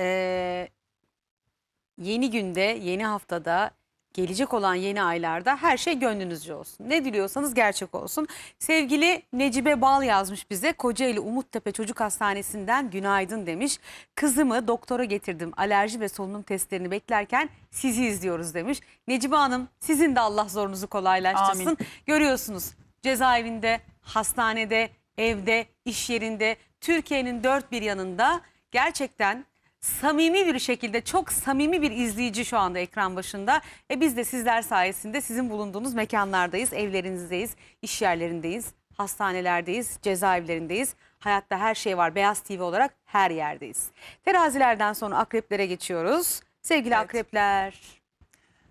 e, yeni günde, yeni haftada gelecek olan yeni aylarda her şey gönlünüzce olsun. Ne diliyorsanız gerçek olsun. Sevgili Necibe Bal yazmış bize. Kocaeli Umuttepe Çocuk Hastanesi'nden günaydın demiş. Kızımı doktora getirdim. Alerji ve solunum testlerini beklerken sizi izliyoruz demiş. Necibe Hanım sizin de Allah zorunuzu kolaylaştırsın. Amin. Görüyorsunuz cezaevinde, hastanede, evde, iş yerinde, Türkiye'nin dört bir yanında gerçekten samimi bir şekilde çok samimi bir izleyici şu anda ekran başında. E biz de sizler sayesinde sizin bulunduğunuz mekanlardayız, evlerinizdeyiz, iş yerlerindeyiz, hastanelerdeyiz, cezaevlerindeyiz. Hayatta her şey var. Beyaz TV olarak her yerdeyiz. Terazilerden sonra akreplere geçiyoruz. Sevgili evet. akrepler.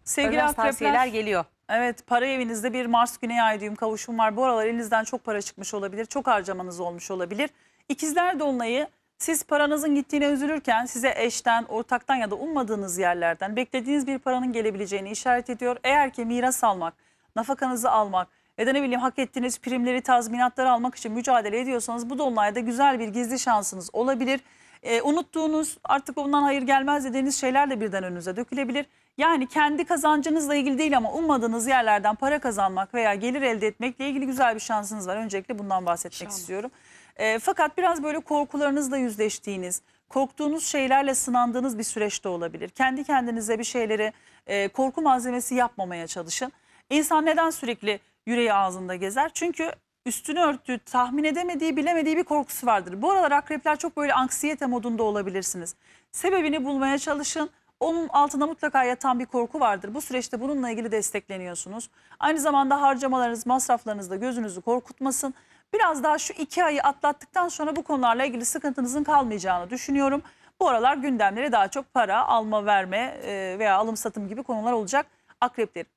Sevgili Ölmez akrepler. tavsiyeler geliyor. Evet para evinizde bir Mars Güney Ay düğüm kavuşum var. Bu aralar elinizden çok para çıkmış olabilir. Çok harcamanız olmuş olabilir. İkizler Dolunay'ı siz paranızın gittiğine üzülürken size eşten, ortaktan ya da ummadığınız yerlerden beklediğiniz bir paranın gelebileceğini işaret ediyor. Eğer ki miras almak, nafakanızı almak ya da ne bileyim hak ettiğiniz primleri, tazminatları almak için mücadele ediyorsanız bu dolunayda güzel bir gizli şansınız olabilir. E, unuttuğunuz artık ondan hayır gelmez dediğiniz şeyler de birden önünüze dökülebilir. Yani kendi kazancınızla ilgili değil ama ummadığınız yerlerden para kazanmak veya gelir elde etmekle ilgili güzel bir şansınız var. Öncelikle bundan bahsetmek İnşallah. istiyorum. E, fakat biraz böyle korkularınızla yüzleştiğiniz, korktuğunuz şeylerle sınandığınız bir süreçte olabilir. Kendi kendinize bir şeyleri e, korku malzemesi yapmamaya çalışın. İnsan neden sürekli yüreği ağzında gezer? Çünkü üstünü örttüğü, tahmin edemediği, bilemediği bir korkusu vardır. Bu aralar akrepler çok böyle anksiyete modunda olabilirsiniz. Sebebini bulmaya çalışın. Onun altında mutlaka yatan bir korku vardır. Bu süreçte bununla ilgili destekleniyorsunuz. Aynı zamanda harcamalarınız, masraflarınız da gözünüzü korkutmasın. Biraz daha şu iki ayı atlattıktan sonra bu konularla ilgili sıkıntınızın kalmayacağını düşünüyorum. Bu aralar gündemleri daha çok para, alma verme e, veya alım satım gibi konular olacak akreplerin.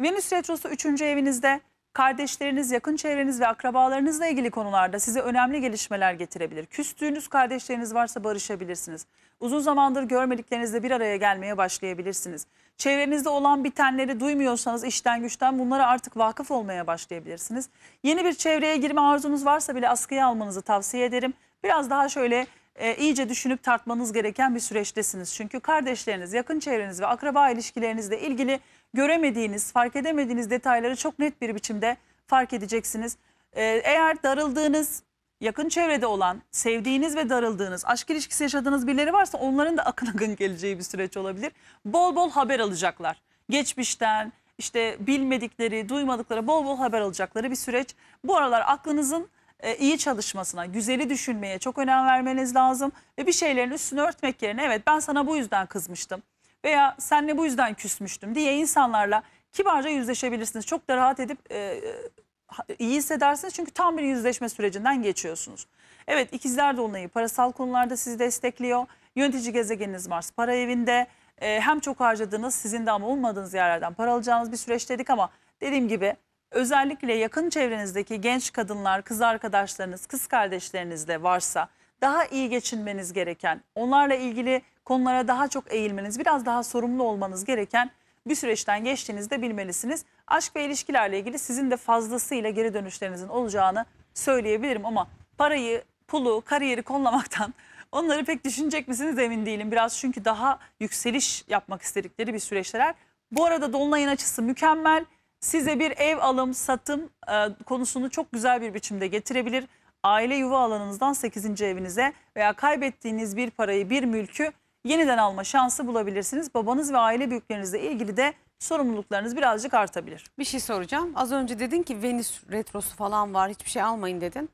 Venüs Retrosu 3. evinizde kardeşleriniz, yakın çevreniz ve akrabalarınızla ilgili konularda size önemli gelişmeler getirebilir. Küstüğünüz kardeşleriniz varsa barışabilirsiniz. Uzun zamandır görmediklerinizle bir araya gelmeye başlayabilirsiniz. Çevrenizde olan bitenleri duymuyorsanız işten güçten bunlara artık vakıf olmaya başlayabilirsiniz. Yeni bir çevreye girme arzunuz varsa bile askıya almanızı tavsiye ederim. Biraz daha şöyle e, iyice düşünüp tartmanız gereken bir süreçtesiniz. Çünkü kardeşleriniz, yakın çevreniz ve akraba ilişkilerinizle ilgili göremediğiniz, fark edemediğiniz detayları çok net bir biçimde fark edeceksiniz. E, eğer darıldığınız, yakın çevrede olan, sevdiğiniz ve darıldığınız, aşk ilişkisi yaşadığınız birileri varsa onların da akın akın geleceği bir süreç olabilir. Bol bol haber alacaklar. Geçmişten, işte bilmedikleri, duymadıkları bol bol haber alacakları bir süreç. Bu aralar aklınızın e, iyi çalışmasına, güzeli düşünmeye çok önem vermeniz lazım. Ve bir şeylerin üstünü örtmek yerine evet ben sana bu yüzden kızmıştım veya senle bu yüzden küsmüştüm diye insanlarla kibarca yüzleşebilirsiniz. Çok da rahat edip e, e iyi hissedersiniz çünkü tam bir yüzleşme sürecinden geçiyorsunuz. Evet ikizler dolunayı parasal konularda sizi destekliyor. Yönetici gezegeniniz Mars para evinde. E, hem çok harcadığınız sizin de ama olmadığınız yerlerden para alacağınız bir süreç dedik ama dediğim gibi özellikle yakın çevrenizdeki genç kadınlar, kız arkadaşlarınız, kız kardeşleriniz de varsa daha iyi geçinmeniz gereken, onlarla ilgili konulara daha çok eğilmeniz, biraz daha sorumlu olmanız gereken bir süreçten geçtiğinizde bilmelisiniz. Aşk ve ilişkilerle ilgili sizin de fazlasıyla geri dönüşlerinizin olacağını söyleyebilirim ama parayı, pulu, kariyeri kollamaktan onları pek düşünecek misiniz emin değilim. Biraz çünkü daha yükseliş yapmak istedikleri bir süreçler. Bu arada Dolunay'ın açısı mükemmel. Size bir ev alım, satım e, konusunu çok güzel bir biçimde getirebilir. Aile yuva alanınızdan 8. evinize veya kaybettiğiniz bir parayı, bir mülkü yeniden alma şansı bulabilirsiniz. Babanız ve aile büyüklerinizle ilgili de sorumluluklarınız birazcık artabilir. Bir şey soracağım. Az önce dedin ki Venüs retrosu falan var hiçbir şey almayın dedin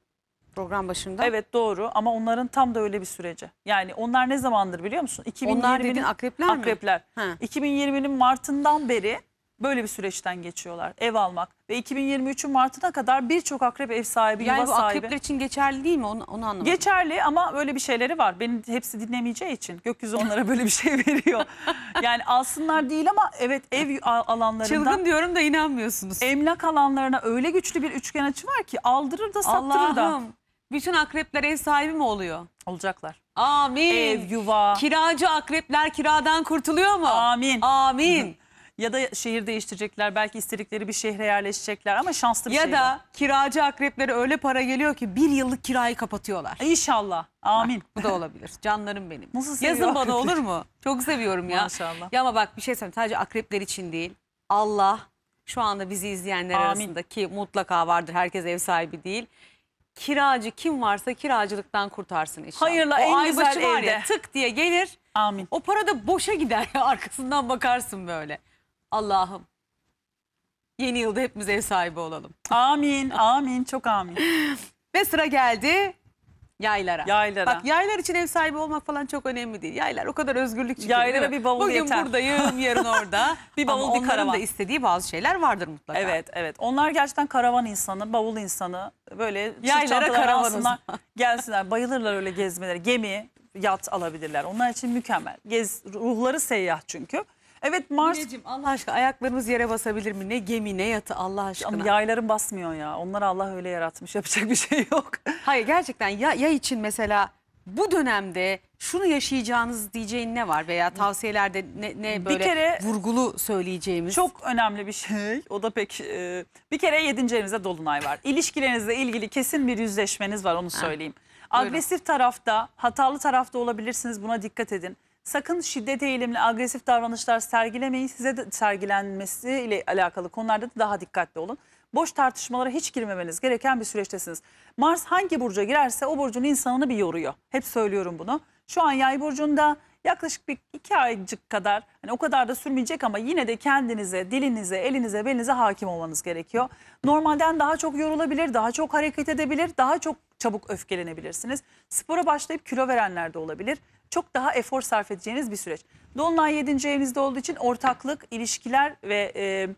program başında. Evet doğru ama onların tam da öyle bir süreci. Yani onlar ne zamandır biliyor musun? 2020 Onlar dedin akrepler mi? akrepler. 2020'nin Mart'ından beri böyle bir süreçten geçiyorlar. Ev almak ve 2023'ün Mart'ına kadar birçok akrep ev sahibi, yani yuva sahibi. Yani akrepler için geçerli değil mi? Onu, onu anlamadım. Geçerli ama böyle bir şeyleri var. Beni hepsi dinlemeyeceği için gökyüzü onlara böyle bir şey veriyor. yani alsınlar değil ama evet ev alanlarında. Çılgın diyorum da inanmıyorsunuz. Emlak alanlarına öyle güçlü bir üçgen açı var ki aldırır da sattırır da. Allah'ım bütün akrepler ev sahibi mi oluyor? Olacaklar. Amin. Ev, yuva. Kiracı akrepler kiradan kurtuluyor mu? Amin. Amin. Hı -hı ya da şehir değiştirecekler belki istedikleri bir şehre yerleşecekler ama şanslı bir ya şey. Ya da bu. kiracı akrepleri öyle para geliyor ki bir yıllık kirayı kapatıyorlar. İnşallah. Amin. Bak, bu da olabilir. Canlarım benim. Nasıl seviyor Yazın bana olur mu? Çok seviyorum ya. Maşallah. Ya ama bak bir şey söyleyeyim. Sadece akrepler için değil. Allah şu anda bizi izleyenler Amin. arasında ki mutlaka vardır. Herkes ev sahibi değil kiracı kim varsa kiracılıktan kurtarsın inşallah. Hayırla. o en güzel evde. Var ya, tık diye gelir. Amin. O para da boşa gider arkasından bakarsın böyle. Allah'ım yeni yılda hepimiz ev sahibi olalım. Amin, amin, çok amin. Ve sıra geldi yaylara. Yaylara. Bak yaylar için ev sahibi olmak falan çok önemli değil. Yaylar o kadar özgürlük çıkıyor. Yaylara bir bavul Bugün yeter. Bugün buradayım, yarın orada. bir bavul, Ama bir karavan. da istediği bazı şeyler vardır mutlaka. Evet, evet. Onlar gerçekten karavan insanı, bavul insanı. Böyle yaylara karavan gelsinler. Bayılırlar öyle gezmeleri. Gemi, yat alabilirler. Onlar için mükemmel. Gez, ruhları seyyah çünkü. Evet Mars Anneciğim, Allah aşkına ayaklarımız yere basabilir mi? Ne gemi ne yatı Allah aşkına. Ama yayların basmıyor ya. Onları Allah öyle yaratmış. Yapacak bir şey yok. Hayır gerçekten ya, ya için mesela bu dönemde şunu yaşayacağınız diyeceğin ne var veya tavsiyelerde ne, ne böyle bir kere, vurgulu söyleyeceğimiz? Çok önemli bir şey. O da pek e, bir kere 7. evinizde dolunay var. İlişkilerinizle ilgili kesin bir yüzleşmeniz var onu söyleyeyim. Ha. Agresif tarafta, hatalı tarafta olabilirsiniz. Buna dikkat edin. Sakın şiddete eğilimli agresif davranışlar sergilemeyin. Size de sergilenmesi ile alakalı konularda da daha dikkatli olun. Boş tartışmalara hiç girmemeniz gereken bir süreçtesiniz. Mars hangi burca girerse o burcun insanını bir yoruyor. Hep söylüyorum bunu. Şu an yay burcunda yaklaşık bir iki aycık kadar hani o kadar da sürmeyecek ama yine de kendinize, dilinize, elinize, belinize hakim olmanız gerekiyor. Normalden daha çok yorulabilir, daha çok hareket edebilir, daha çok çabuk öfkelenebilirsiniz. Spora başlayıp kilo verenler de olabilir çok daha efor sarf edeceğiniz bir süreç. Dolunay 7. evinizde olduğu için ortaklık, ilişkiler ve e,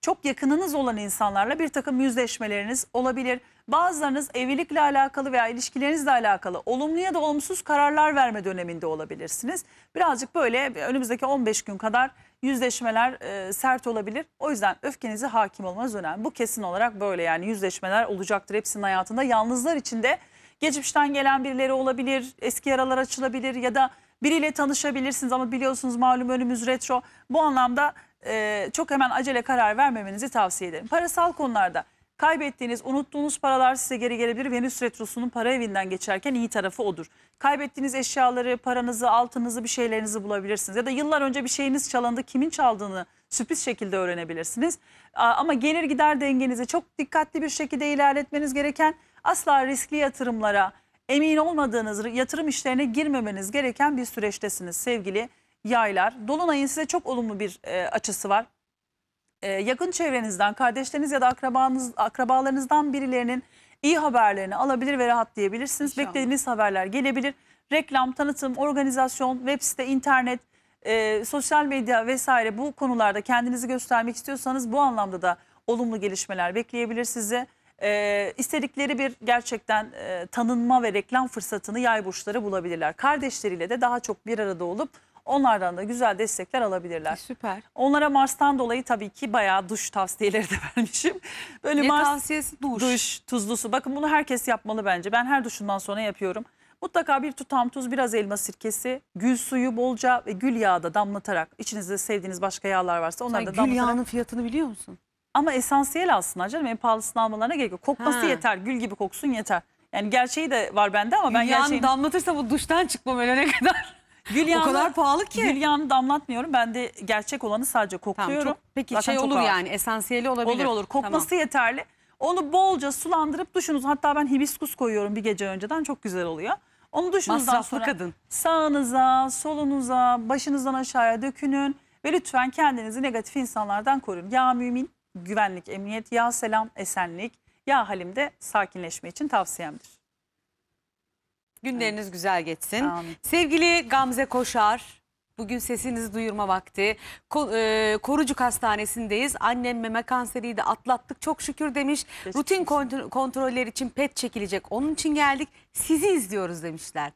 çok yakınınız olan insanlarla bir takım yüzleşmeleriniz olabilir. Bazılarınız evlilikle alakalı veya ilişkilerinizle alakalı olumlu ya da olumsuz kararlar verme döneminde olabilirsiniz. Birazcık böyle önümüzdeki 15 gün kadar yüzleşmeler e, sert olabilir. O yüzden öfkenizi hakim olmanız önemli. Bu kesin olarak böyle yani yüzleşmeler olacaktır hepsinin hayatında. Yalnızlar için de geçmişten gelen birileri olabilir, eski yaralar açılabilir ya da biriyle tanışabilirsiniz ama biliyorsunuz malum önümüz retro. Bu anlamda e, çok hemen acele karar vermemenizi tavsiye ederim. Parasal konularda kaybettiğiniz, unuttuğunuz paralar size geri gelebilir. Venüs retrosunun para evinden geçerken iyi tarafı odur. Kaybettiğiniz eşyaları, paranızı, altınızı, bir şeylerinizi bulabilirsiniz. Ya da yıllar önce bir şeyiniz çalındı, kimin çaldığını sürpriz şekilde öğrenebilirsiniz. Ama gelir gider dengenizi çok dikkatli bir şekilde ilerletmeniz gereken asla riskli yatırımlara, emin olmadığınız yatırım işlerine girmemeniz gereken bir süreçtesiniz sevgili yaylar. Dolunay'ın size çok olumlu bir e, açısı var. E, yakın çevrenizden, kardeşleriniz ya da akrabanız, akrabalarınızdan birilerinin iyi haberlerini alabilir ve rahatlayabilirsiniz. İnşallah. Beklediğiniz haberler gelebilir. Reklam, tanıtım, organizasyon, web site, internet, e, sosyal medya vesaire bu konularda kendinizi göstermek istiyorsanız bu anlamda da olumlu gelişmeler bekleyebilir sizi e, istedikleri bir gerçekten e, tanınma ve reklam fırsatını yay burçları bulabilirler. Kardeşleriyle de daha çok bir arada olup onlardan da güzel destekler alabilirler. E, süper. Onlara Mars'tan dolayı tabii ki bayağı duş tavsiyeleri de vermişim. Böyle Ne Mars tavsiyesi? Duş. duş, tuzlu su. Bakın bunu herkes yapmalı bence. Ben her duşumdan sonra yapıyorum. Mutlaka bir tutam tuz, biraz elma sirkesi, gül suyu bolca ve gül yağı da damlatarak içinizde sevdiğiniz başka yağlar varsa onları Sen da gül damlatarak yağının fiyatını biliyor musun? Ama esansiyel aslında canım en pahalısını almalarına gerek yok. Kokması Ha. yeter gül gibi koksun yeter. Yani gerçeği de var bende ama ben Yağını gerçeğini... damlatırsam o duştan çıkmam ölene kadar. Gül o kadar pahalı ki. Gül damlatmıyorum. Ben de gerçek olanı sadece kokluyorum. çok, peki Zaten şey olur ağır. yani esansiyeli olabilir. Olur olur. Kokması yeterli. Onu bolca sulandırıp duşunuz. Hatta ben hibiskus koyuyorum bir gece önceden. Çok güzel oluyor. Onu duşunuzdan Masraflı sonra kadın. sağınıza, solunuza, başınızdan aşağıya dökünün. Ve lütfen kendinizi negatif insanlardan koruyun. Ya mümin güvenlik, emniyet, ya selam, esenlik, ya halimde sakinleşme için tavsiyemdir. Günleriniz güzel geçsin. Amin. Sevgili Gamze Koşar, Bugün sesinizi duyurma vakti. Ko e, Korucuk Hastanesi'ndeyiz. Annem meme kanseriydi atlattık çok şükür demiş. Rutin kont kontroller için PET çekilecek. Onun için geldik. Sizi izliyoruz demişler.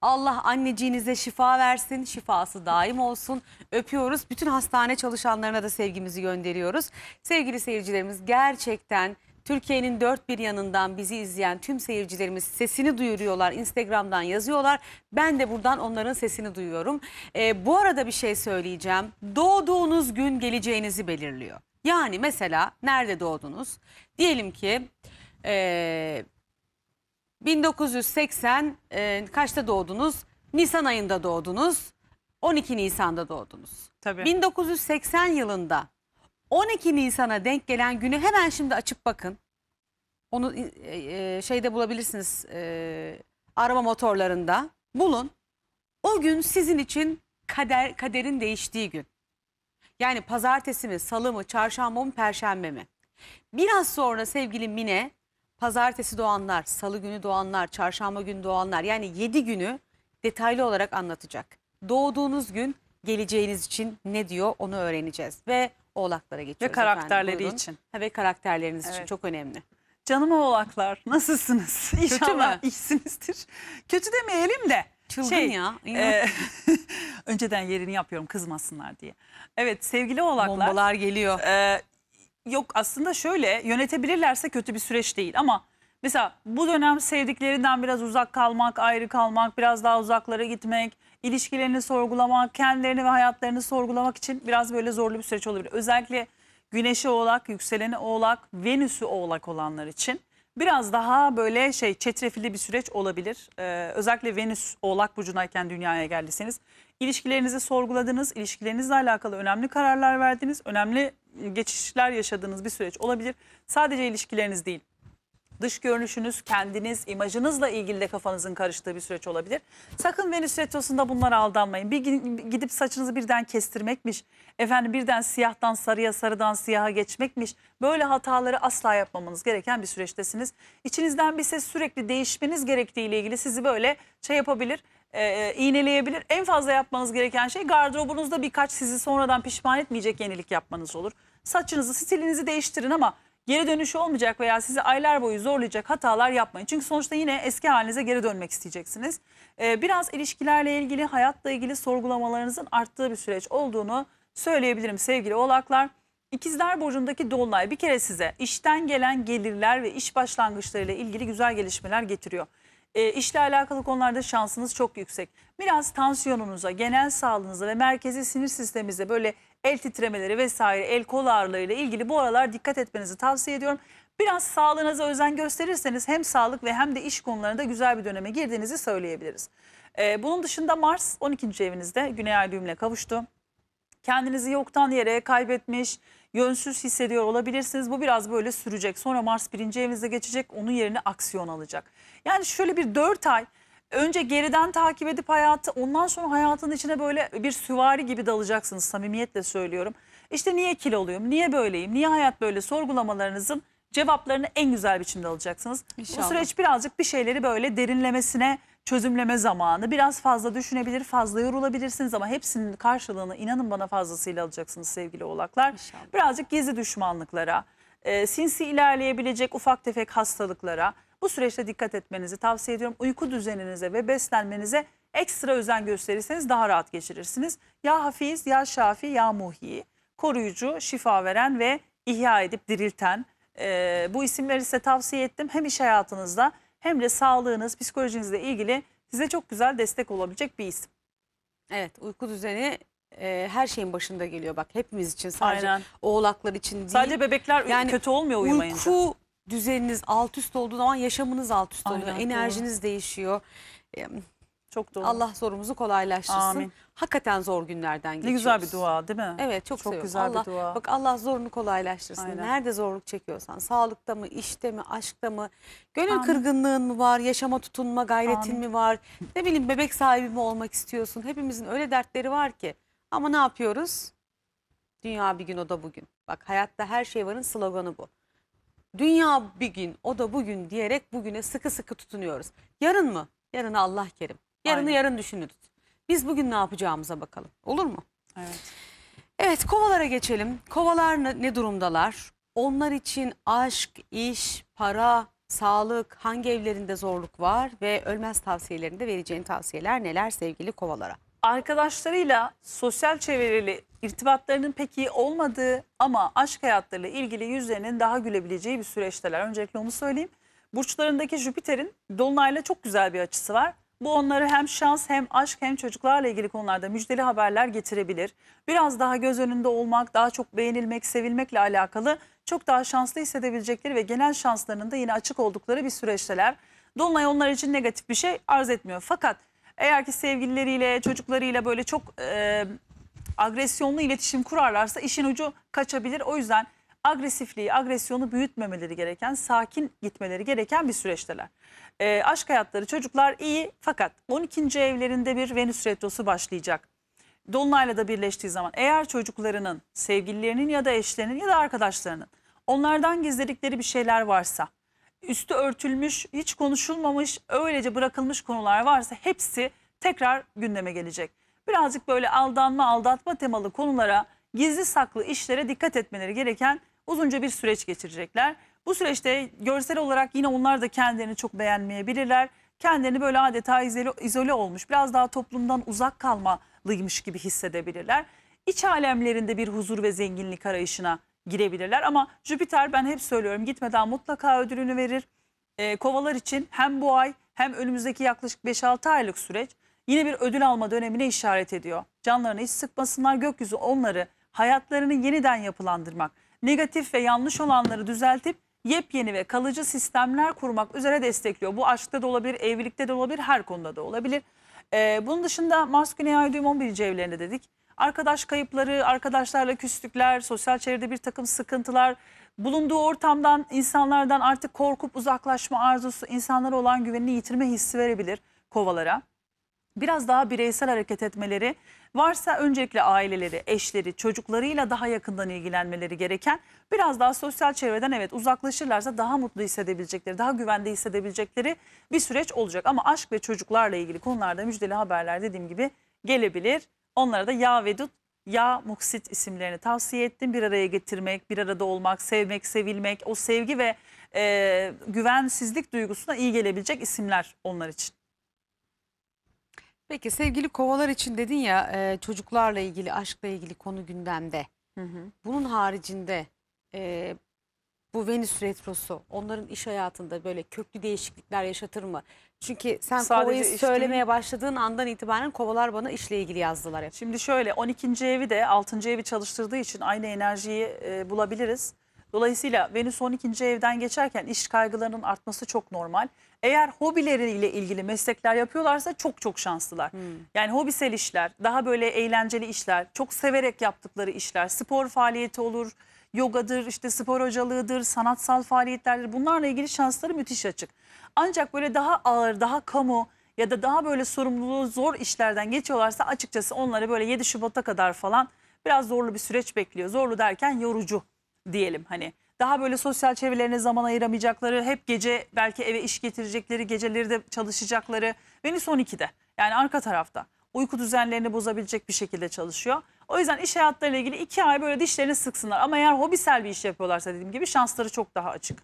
Allah anneciğinize şifa versin, şifası daim olsun. Öpüyoruz. Bütün hastane çalışanlarına da sevgimizi gönderiyoruz. Sevgili seyircilerimiz gerçekten Türkiye'nin dört bir yanından bizi izleyen tüm seyircilerimiz sesini duyuruyorlar. Instagram'dan yazıyorlar. Ben de buradan onların sesini duyuyorum. Ee, bu arada bir şey söyleyeceğim. Doğduğunuz gün geleceğinizi belirliyor. Yani mesela nerede doğdunuz? Diyelim ki... Ee, 1980 e, kaçta doğdunuz? Nisan ayında doğdunuz. 12 Nisan'da doğdunuz. Tabii. 1980 yılında 12 Nisan'a denk gelen günü hemen şimdi açıp bakın. Onu e, e şeyde bulabilirsiniz e, arama motorlarında. Bulun. O gün sizin için kader kaderin değiştiği gün. Yani pazartesi mi, salı mı, çarşamba mı, perşembe mi? Biraz sonra sevgili Mine pazartesi doğanlar, salı günü doğanlar, çarşamba günü doğanlar yani 7 günü detaylı olarak anlatacak. Doğduğunuz gün geleceğiniz için ne diyor onu öğreneceğiz ve oğlaklara geçiyoruz. Ve karakterleri için. Ha, ve karakterleriniz evet. için çok önemli. Canım oğlaklar nasılsınız? İnşallah Kötü mü? iyisinizdir. Kötü demeyelim de. Çılgın şey, ya. E, önceden yerini yapıyorum kızmasınlar diye. Evet sevgili oğlaklar. Bombalar geliyor. E, Yok aslında şöyle yönetebilirlerse kötü bir süreç değil ama mesela bu dönem sevdiklerinden biraz uzak kalmak, ayrı kalmak, biraz daha uzaklara gitmek, ilişkilerini sorgulamak, kendilerini ve hayatlarını sorgulamak için biraz böyle zorlu bir süreç olabilir. Özellikle Güneşi Oğlak, Yükseleni Oğlak, Venüsü Oğlak olanlar için biraz daha böyle şey çetrefilli bir süreç olabilir. Ee, özellikle Venüs Oğlak Burcu'ndayken dünyaya geldiyseniz ilişkilerinizi sorguladınız, ilişkilerinizle alakalı önemli kararlar verdiniz, önemli geçişler yaşadığınız bir süreç olabilir. Sadece ilişkileriniz değil, dış görünüşünüz, kendiniz, imajınızla ilgili de kafanızın karıştığı bir süreç olabilir. Sakın Venüs Retrosu'nda bunlara aldanmayın. Bir gidip saçınızı birden kestirmekmiş, efendim birden siyahtan sarıya, sarıdan siyaha geçmekmiş. Böyle hataları asla yapmamanız gereken bir süreçtesiniz. İçinizden bir ses sürekli değişmeniz gerektiğiyle ilgili sizi böyle şey yapabilir e, e iğneleyebilir. En fazla yapmanız gereken şey gardırobunuzda birkaç sizi sonradan pişman etmeyecek yenilik yapmanız olur. Saçınızı, stilinizi değiştirin ama geri dönüşü olmayacak veya sizi aylar boyu zorlayacak hatalar yapmayın. Çünkü sonuçta yine eski halinize geri dönmek isteyeceksiniz. Ee, biraz ilişkilerle ilgili, hayatla ilgili sorgulamalarınızın arttığı bir süreç olduğunu söyleyebilirim sevgili oğlaklar. İkizler Burcu'ndaki Dolunay bir kere size işten gelen gelirler ve iş başlangıçlarıyla ilgili güzel gelişmeler getiriyor. E, işle alakalı konularda şansınız çok yüksek. Biraz tansiyonunuza, genel sağlığınıza ve merkezi sinir sisteminize böyle el titremeleri vesaire el kol ağrılarıyla ilgili bu aralar dikkat etmenizi tavsiye ediyorum. Biraz sağlığınıza özen gösterirseniz hem sağlık ve hem de iş konularında güzel bir döneme girdiğinizi söyleyebiliriz. Ee, bunun dışında Mars 12. evinizde Güney Ay düğümle kavuştu. Kendinizi yoktan yere kaybetmiş, yönsüz hissediyor olabilirsiniz. Bu biraz böyle sürecek. Sonra Mars birinci evinizde geçecek. Onun yerine aksiyon alacak. Yani şöyle bir 4 ay önce geriden takip edip hayatı ondan sonra hayatın içine böyle bir süvari gibi dalacaksınız samimiyetle söylüyorum. İşte niye kil oluyorum, niye böyleyim, niye hayat böyle sorgulamalarınızın cevaplarını en güzel biçimde alacaksınız. İnşallah. Bu süreç birazcık bir şeyleri böyle derinlemesine çözümleme zamanı. Biraz fazla düşünebilir, fazla yorulabilirsiniz ama hepsinin karşılığını inanın bana fazlasıyla alacaksınız sevgili oğlaklar. İnşallah. Birazcık gizli düşmanlıklara, e, sinsi ilerleyebilecek ufak tefek hastalıklara, bu süreçte dikkat etmenizi tavsiye ediyorum. Uyku düzeninize ve beslenmenize ekstra özen gösterirseniz daha rahat geçirirsiniz. Ya Hafiz, ya Şafi, ya Muhi, koruyucu, şifa veren ve ihya edip dirilten e, bu isimleri size tavsiye ettim. Hem iş hayatınızda hem de sağlığınız, psikolojinizle ilgili size çok güzel destek olabilecek bir isim. Evet uyku düzeni e, her şeyin başında geliyor bak hepimiz için sadece Aynen. oğlaklar için değil. Sadece bebekler yani, kötü olmuyor uyumayınca. Uyku düzeniniz alt üst olduğu zaman yaşamınız alt üst oluyor. Aynen, Enerjiniz doğru. değişiyor. Çok doğru. Allah sorumuzu kolaylaştırsın. Amin. Hakikaten zor günlerden geçiyoruz. Ne güzel bir dua değil mi? Evet çok, çok güzel Allah, bir dua. Bak Allah zorunu kolaylaştırsın. Aynen. Nerede zorluk çekiyorsan sağlıkta mı, işte mi, aşkta mı, gönül Amin. kırgınlığın mı var, yaşama tutunma gayretin Amin. mi var, ne bileyim bebek sahibi mi olmak istiyorsun. Hepimizin öyle dertleri var ki. Ama ne yapıyoruz? Dünya bir gün o da bugün. Bak hayatta her şey varın sloganı bu. Dünya bir gün o da bugün diyerek bugüne sıkı sıkı tutunuyoruz. Yarın mı? Yarın Allah kerim. Yarını Aynen. yarın düşünürüz. Biz bugün ne yapacağımıza bakalım. Olur mu? Evet. Evet kovalara geçelim. Kovalar ne, ne durumdalar? Onlar için aşk, iş, para, sağlık, hangi evlerinde zorluk var ve ölmez tavsiyelerinde vereceğin tavsiyeler neler sevgili kovalara? arkadaşlarıyla sosyal çevreli irtibatlarının pek iyi olmadığı ama aşk hayatlarıyla ilgili yüzlerinin daha gülebileceği bir süreçteler. Öncelikle onu söyleyeyim. Burçlarındaki Jüpiter'in Dolunay'la çok güzel bir açısı var. Bu onları hem şans hem aşk hem çocuklarla ilgili konularda müjdeli haberler getirebilir. Biraz daha göz önünde olmak, daha çok beğenilmek, sevilmekle alakalı çok daha şanslı hissedebilecekleri ve genel şanslarının da yine açık oldukları bir süreçteler. Dolunay onlar için negatif bir şey arz etmiyor. Fakat eğer ki sevgilileriyle, çocuklarıyla böyle çok e, agresyonlu iletişim kurarlarsa işin ucu kaçabilir. O yüzden agresifliği, agresyonu büyütmemeleri gereken, sakin gitmeleri gereken bir süreçteler. E, aşk hayatları çocuklar iyi fakat 12. evlerinde bir Venüs retrosu başlayacak. Dolunayla da birleştiği zaman eğer çocuklarının, sevgililerinin ya da eşlerinin ya da arkadaşlarının onlardan gizledikleri bir şeyler varsa üstü örtülmüş, hiç konuşulmamış, öylece bırakılmış konular varsa hepsi tekrar gündeme gelecek. Birazcık böyle aldanma, aldatma temalı konulara, gizli saklı işlere dikkat etmeleri gereken uzunca bir süreç geçirecekler. Bu süreçte görsel olarak yine onlar da kendilerini çok beğenmeyebilirler. Kendilerini böyle adeta izole, izole olmuş, biraz daha toplumdan uzak kalmalıymış gibi hissedebilirler. İç alemlerinde bir huzur ve zenginlik arayışına girebilirler. Ama Jüpiter ben hep söylüyorum gitmeden mutlaka ödülünü verir. E, kovalar için hem bu ay hem önümüzdeki yaklaşık 5-6 aylık süreç yine bir ödül alma dönemine işaret ediyor. Canlarını hiç sıkmasınlar gökyüzü onları hayatlarını yeniden yapılandırmak, negatif ve yanlış olanları düzeltip yepyeni ve kalıcı sistemler kurmak üzere destekliyor. Bu aşkta da olabilir, evlilikte de olabilir, her konuda da olabilir. Ee, bunun dışında Mars Güney Ay Düğüm 11. evlerinde dedik arkadaş kayıpları, arkadaşlarla küslükler, sosyal çevrede bir takım sıkıntılar, bulunduğu ortamdan, insanlardan artık korkup uzaklaşma arzusu, insanlara olan güvenini yitirme hissi verebilir kovalara. Biraz daha bireysel hareket etmeleri, varsa öncelikle aileleri, eşleri, çocuklarıyla daha yakından ilgilenmeleri gereken, biraz daha sosyal çevreden evet uzaklaşırlarsa daha mutlu hissedebilecekleri, daha güvende hissedebilecekleri bir süreç olacak. Ama aşk ve çocuklarla ilgili konularda müjdeli haberler dediğim gibi gelebilir. Onlara da Ya Vedud, Ya Muksit isimlerini tavsiye ettim. Bir araya getirmek, bir arada olmak, sevmek, sevilmek, o sevgi ve e, güvensizlik duygusuna iyi gelebilecek isimler onlar için. Peki sevgili kovalar için dedin ya e, çocuklarla ilgili, aşkla ilgili konu gündemde. Hı hı. Bunun haricinde e, bu Venüs Retrosu onların iş hayatında böyle köklü değişiklikler yaşatır mı? Çünkü sen Sadece kovayı işte- söylemeye başladığın andan itibaren kovalar bana işle ilgili yazdılar hep. Şimdi şöyle 12. evi de 6. evi çalıştırdığı için aynı enerjiyi e, bulabiliriz. Dolayısıyla Venüs 12. evden geçerken iş kaygılarının artması çok normal. Eğer hobileriyle ilgili meslekler yapıyorlarsa çok çok şanslılar. Hmm. Yani hobisel işler, daha böyle eğlenceli işler, çok severek yaptıkları işler, spor faaliyeti olur, yogadır, işte spor hocalığıdır, sanatsal faaliyetlerdir. Bunlarla ilgili şansları müthiş açık. Ancak böyle daha ağır, daha kamu ya da daha böyle sorumluluğu zor işlerden geçiyorlarsa açıkçası onları böyle 7 Şubat'a kadar falan biraz zorlu bir süreç bekliyor. Zorlu derken yorucu diyelim hani. Daha böyle sosyal çevrelerine zaman ayıramayacakları, hep gece belki eve iş getirecekleri, geceleri de çalışacakları. Venüs 12'de yani arka tarafta uyku düzenlerini bozabilecek bir şekilde çalışıyor. O yüzden iş hayatlarıyla ilgili iki ay böyle dişlerini sıksınlar. Ama eğer hobisel bir iş yapıyorlarsa dediğim gibi şansları çok daha açık.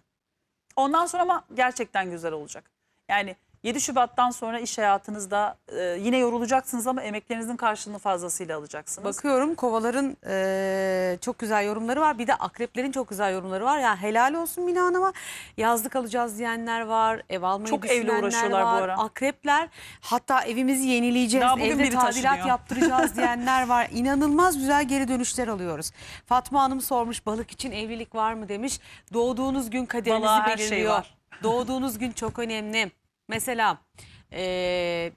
Ondan sonra ama gerçekten güzel olacak. Yani 7 Şubat'tan sonra iş hayatınızda e, yine yorulacaksınız ama emeklerinizin karşılığını fazlasıyla alacaksınız. Bakıyorum kovaların e, çok güzel yorumları var. Bir de akreplerin çok güzel yorumları var. Yani helal olsun Mina Hanım'a. Yazlık alacağız diyenler var. Ev almayı çok düşünenler evle uğraşıyorlar var. bu ara. Akrepler hatta evimizi yenileyeceğiz. Daha bugün evde biri tadilat yaptıracağız diyenler var. İnanılmaz güzel geri dönüşler alıyoruz. Fatma Hanım sormuş balık için evlilik var mı demiş. Doğduğunuz gün kaderinizi Balığa her şey belirliyor. var. Doğduğunuz gün çok önemli. Mesela e,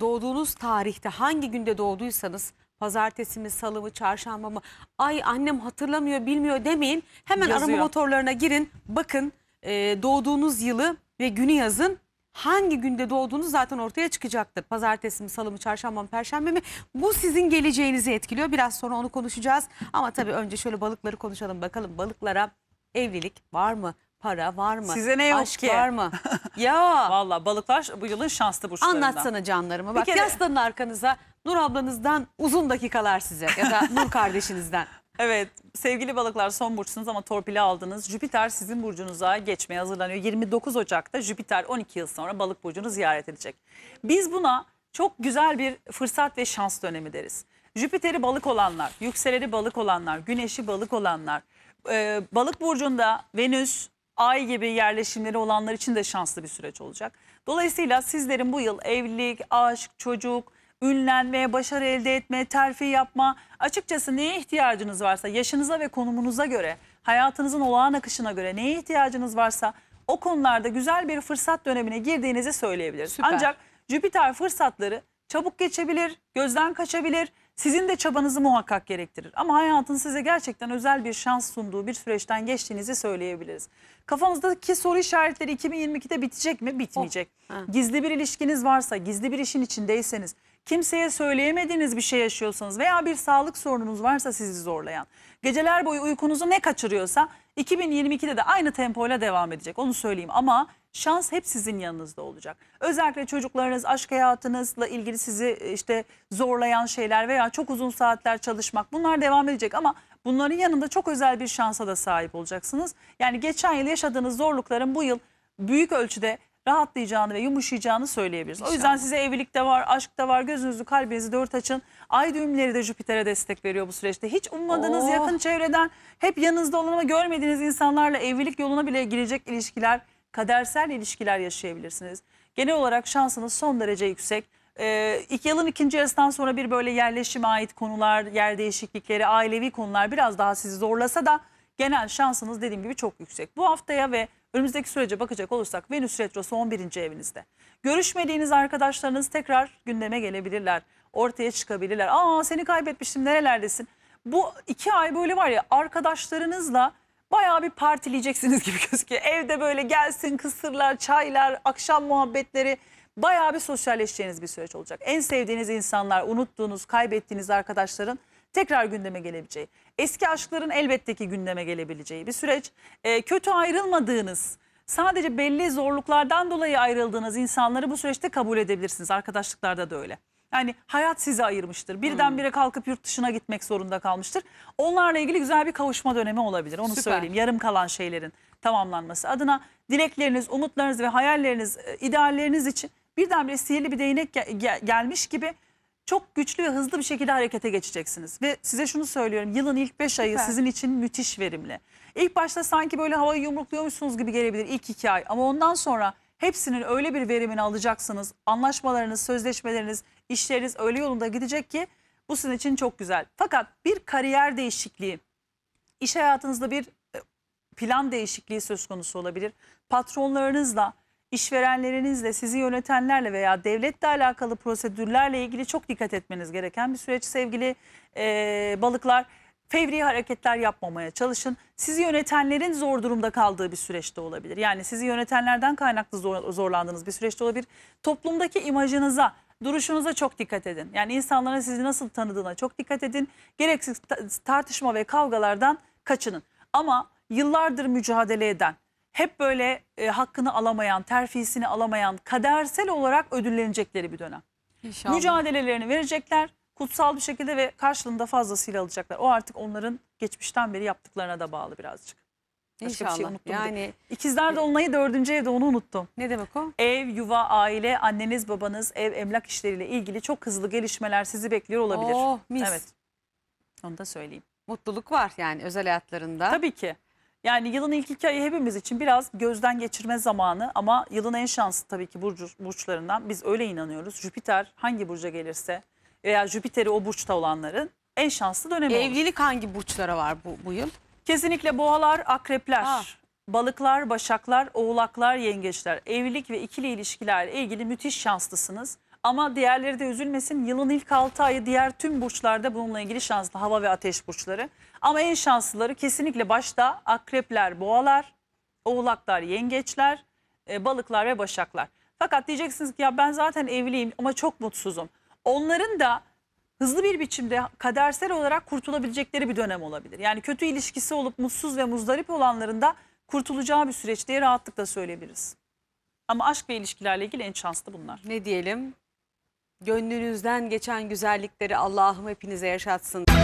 doğduğunuz tarihte hangi günde doğduysanız pazartesi mi, salı mı, çarşamba mı? Ay annem hatırlamıyor, bilmiyor demeyin. Hemen Yazıyor. arama motorlarına girin, bakın e, doğduğunuz yılı ve günü yazın. Hangi günde doğduğunuz zaten ortaya çıkacaktır. Pazartesi mi, salı mı, çarşamba mı, perşembe mi? Bu sizin geleceğinizi etkiliyor. Biraz sonra onu konuşacağız. Ama tabii önce şöyle balıkları konuşalım bakalım balıklara evlilik var mı? Para var mı? Size ne yok Aşk ki? var mı? ya Valla balıklar bu yılın şanslı burçlarından. anlatsana canlarımı. Bak kere- yaslanın arkanıza Nur ablanızdan uzun dakikalar size ya da Nur kardeşinizden. Evet sevgili balıklar son burçsunuz ama torpili aldınız. Jüpiter sizin burcunuza geçmeye hazırlanıyor. 29 Ocak'ta Jüpiter 12 yıl sonra balık burcunu ziyaret edecek. Biz buna çok güzel bir fırsat ve şans dönemi deriz. Jüpiter'i balık olanlar, yükseleri balık olanlar, güneşi balık olanlar, e, balık burcunda Venüs, ay gibi yerleşimleri olanlar için de şanslı bir süreç olacak. Dolayısıyla sizlerin bu yıl evlilik, aşk, çocuk, ünlenmeye, başarı elde etme, terfi yapma, açıkçası neye ihtiyacınız varsa yaşınıza ve konumunuza göre, hayatınızın olağan akışına göre neye ihtiyacınız varsa o konularda güzel bir fırsat dönemine girdiğinizi söyleyebiliriz. Süper. Ancak Jüpiter fırsatları çabuk geçebilir, gözden kaçabilir sizin de çabanızı muhakkak gerektirir. Ama hayatın size gerçekten özel bir şans sunduğu bir süreçten geçtiğinizi söyleyebiliriz. Kafamızdaki soru işaretleri 2022'de bitecek mi? Bitmeyecek. Oh. Gizli bir ilişkiniz varsa, gizli bir işin içindeyseniz, kimseye söyleyemediğiniz bir şey yaşıyorsanız veya bir sağlık sorununuz varsa sizi zorlayan, geceler boyu uykunuzu ne kaçırıyorsa 2022'de de aynı tempoyla devam edecek. Onu söyleyeyim ama Şans hep sizin yanınızda olacak. Özellikle çocuklarınız, aşk hayatınızla ilgili sizi e, işte zorlayan şeyler veya çok uzun saatler çalışmak bunlar devam edecek ama bunların yanında çok özel bir şansa da sahip olacaksınız. Yani geçen yıl yaşadığınız zorlukların bu yıl büyük ölçüde rahatlayacağını ve yumuşayacağını söyleyebiliriz. İnşallah. O yüzden size evlilik de var, aşk da var, gözünüzü kalbinizi dört açın. Ay düğümleri de Jüpiter'e destek veriyor bu süreçte. Hiç ummadığınız Oo. Oh. yakın çevreden hep yanınızda olan ama görmediğiniz insanlarla evlilik yoluna bile girecek ilişkiler kadersel ilişkiler yaşayabilirsiniz. Genel olarak şansınız son derece yüksek. Ee, iki yılın ikinci yarısından sonra bir böyle yerleşime ait konular, yer değişiklikleri, ailevi konular biraz daha sizi zorlasa da genel şansınız dediğim gibi çok yüksek. Bu haftaya ve önümüzdeki sürece bakacak olursak Venüs Retrosu 11. evinizde. Görüşmediğiniz arkadaşlarınız tekrar gündeme gelebilirler, ortaya çıkabilirler. Aa seni kaybetmiştim nerelerdesin? Bu iki ay böyle var ya arkadaşlarınızla bayağı bir partileyeceksiniz gibi gözüküyor. Evde böyle gelsin kısırlar, çaylar, akşam muhabbetleri bayağı bir sosyalleşeceğiniz bir süreç olacak. En sevdiğiniz insanlar, unuttuğunuz, kaybettiğiniz arkadaşların tekrar gündeme gelebileceği, eski aşkların elbette ki gündeme gelebileceği bir süreç. E, kötü ayrılmadığınız, sadece belli zorluklardan dolayı ayrıldığınız insanları bu süreçte kabul edebilirsiniz. Arkadaşlıklarda da öyle. Yani hayat sizi ayırmıştır. Birdenbire hmm. kalkıp yurt dışına gitmek zorunda kalmıştır. Onlarla ilgili güzel bir kavuşma dönemi olabilir. Onu Süper. söyleyeyim. Yarım kalan şeylerin tamamlanması adına dilekleriniz, umutlarınız ve hayalleriniz, e, idealleriniz için birdenbire sihirli bir değnek gelmiş gibi çok güçlü ve hızlı bir şekilde harekete geçeceksiniz. Ve size şunu söylüyorum yılın ilk 5 ayı sizin için müthiş verimli. İlk başta sanki böyle havayı yumrukluyormuşsunuz gibi gelebilir ilk 2 ay ama ondan sonra hepsinin öyle bir verimini alacaksınız. Anlaşmalarınız, sözleşmeleriniz, işleriniz öyle yolunda gidecek ki bu sizin için çok güzel. Fakat bir kariyer değişikliği, iş hayatınızda bir e, plan değişikliği söz konusu olabilir. Patronlarınızla, işverenlerinizle, sizi yönetenlerle veya devletle alakalı prosedürlerle ilgili çok dikkat etmeniz gereken bir süreç sevgili e, balıklar. Fevri hareketler yapmamaya çalışın. Sizi yönetenlerin zor durumda kaldığı bir süreçte olabilir. Yani sizi yönetenlerden kaynaklı zor, zorlandığınız bir süreçte olabilir. Toplumdaki imajınıza, duruşunuza çok dikkat edin. Yani insanların sizi nasıl tanıdığına çok dikkat edin. Gereksiz tartışma ve kavgalardan kaçının. Ama yıllardır mücadele eden, hep böyle e, hakkını alamayan, terfisini alamayan, kadersel olarak ödüllenecekleri bir dönem. İnşallah. Mücadelelerini verecekler, kutsal bir şekilde ve karşılığında fazlasıyla alacaklar. O artık onların geçmişten beri yaptıklarına da bağlı birazcık. Başka bir şey unuttum. Yani de. ikizler dolunayı dördüncü evde onu unuttum. Ne demek o? Ev, yuva, aile, anneniz, babanız, ev, emlak işleriyle ilgili çok hızlı gelişmeler sizi bekliyor olabilir. Oh mis. Evet. Onu da söyleyeyim. Mutluluk var yani özel hayatlarında. Tabii ki. Yani yılın ilk iki ayı hepimiz için biraz gözden geçirme zamanı ama yılın en şanslı tabii ki burcu, burçlarından biz öyle inanıyoruz. Jüpiter hangi burca gelirse veya Jüpiter'i o burçta olanların en şanslı dönemi olur. Evlilik hangi burçlara var bu, bu yıl? Kesinlikle boğalar, akrepler, Ha. balıklar, başaklar, oğlaklar, yengeçler. Evlilik ve ikili ilişkilerle ilgili müthiş şanslısınız. Ama diğerleri de üzülmesin. Yılın ilk 6 ayı diğer tüm burçlarda bununla ilgili şanslı hava ve ateş burçları. Ama en şanslıları kesinlikle başta akrepler, boğalar, oğlaklar, yengeçler, e, balıklar ve başaklar. Fakat diyeceksiniz ki ya ben zaten evliyim ama çok mutsuzum. Onların da hızlı bir biçimde kadersel olarak kurtulabilecekleri bir dönem olabilir. Yani kötü ilişkisi olup mutsuz ve muzdarip olanların da kurtulacağı bir süreç diye rahatlıkla söyleyebiliriz. Ama aşk ve ilişkilerle ilgili en şanslı bunlar. Ne diyelim? Gönlünüzden geçen güzellikleri Allah'ım hepinize yaşatsın.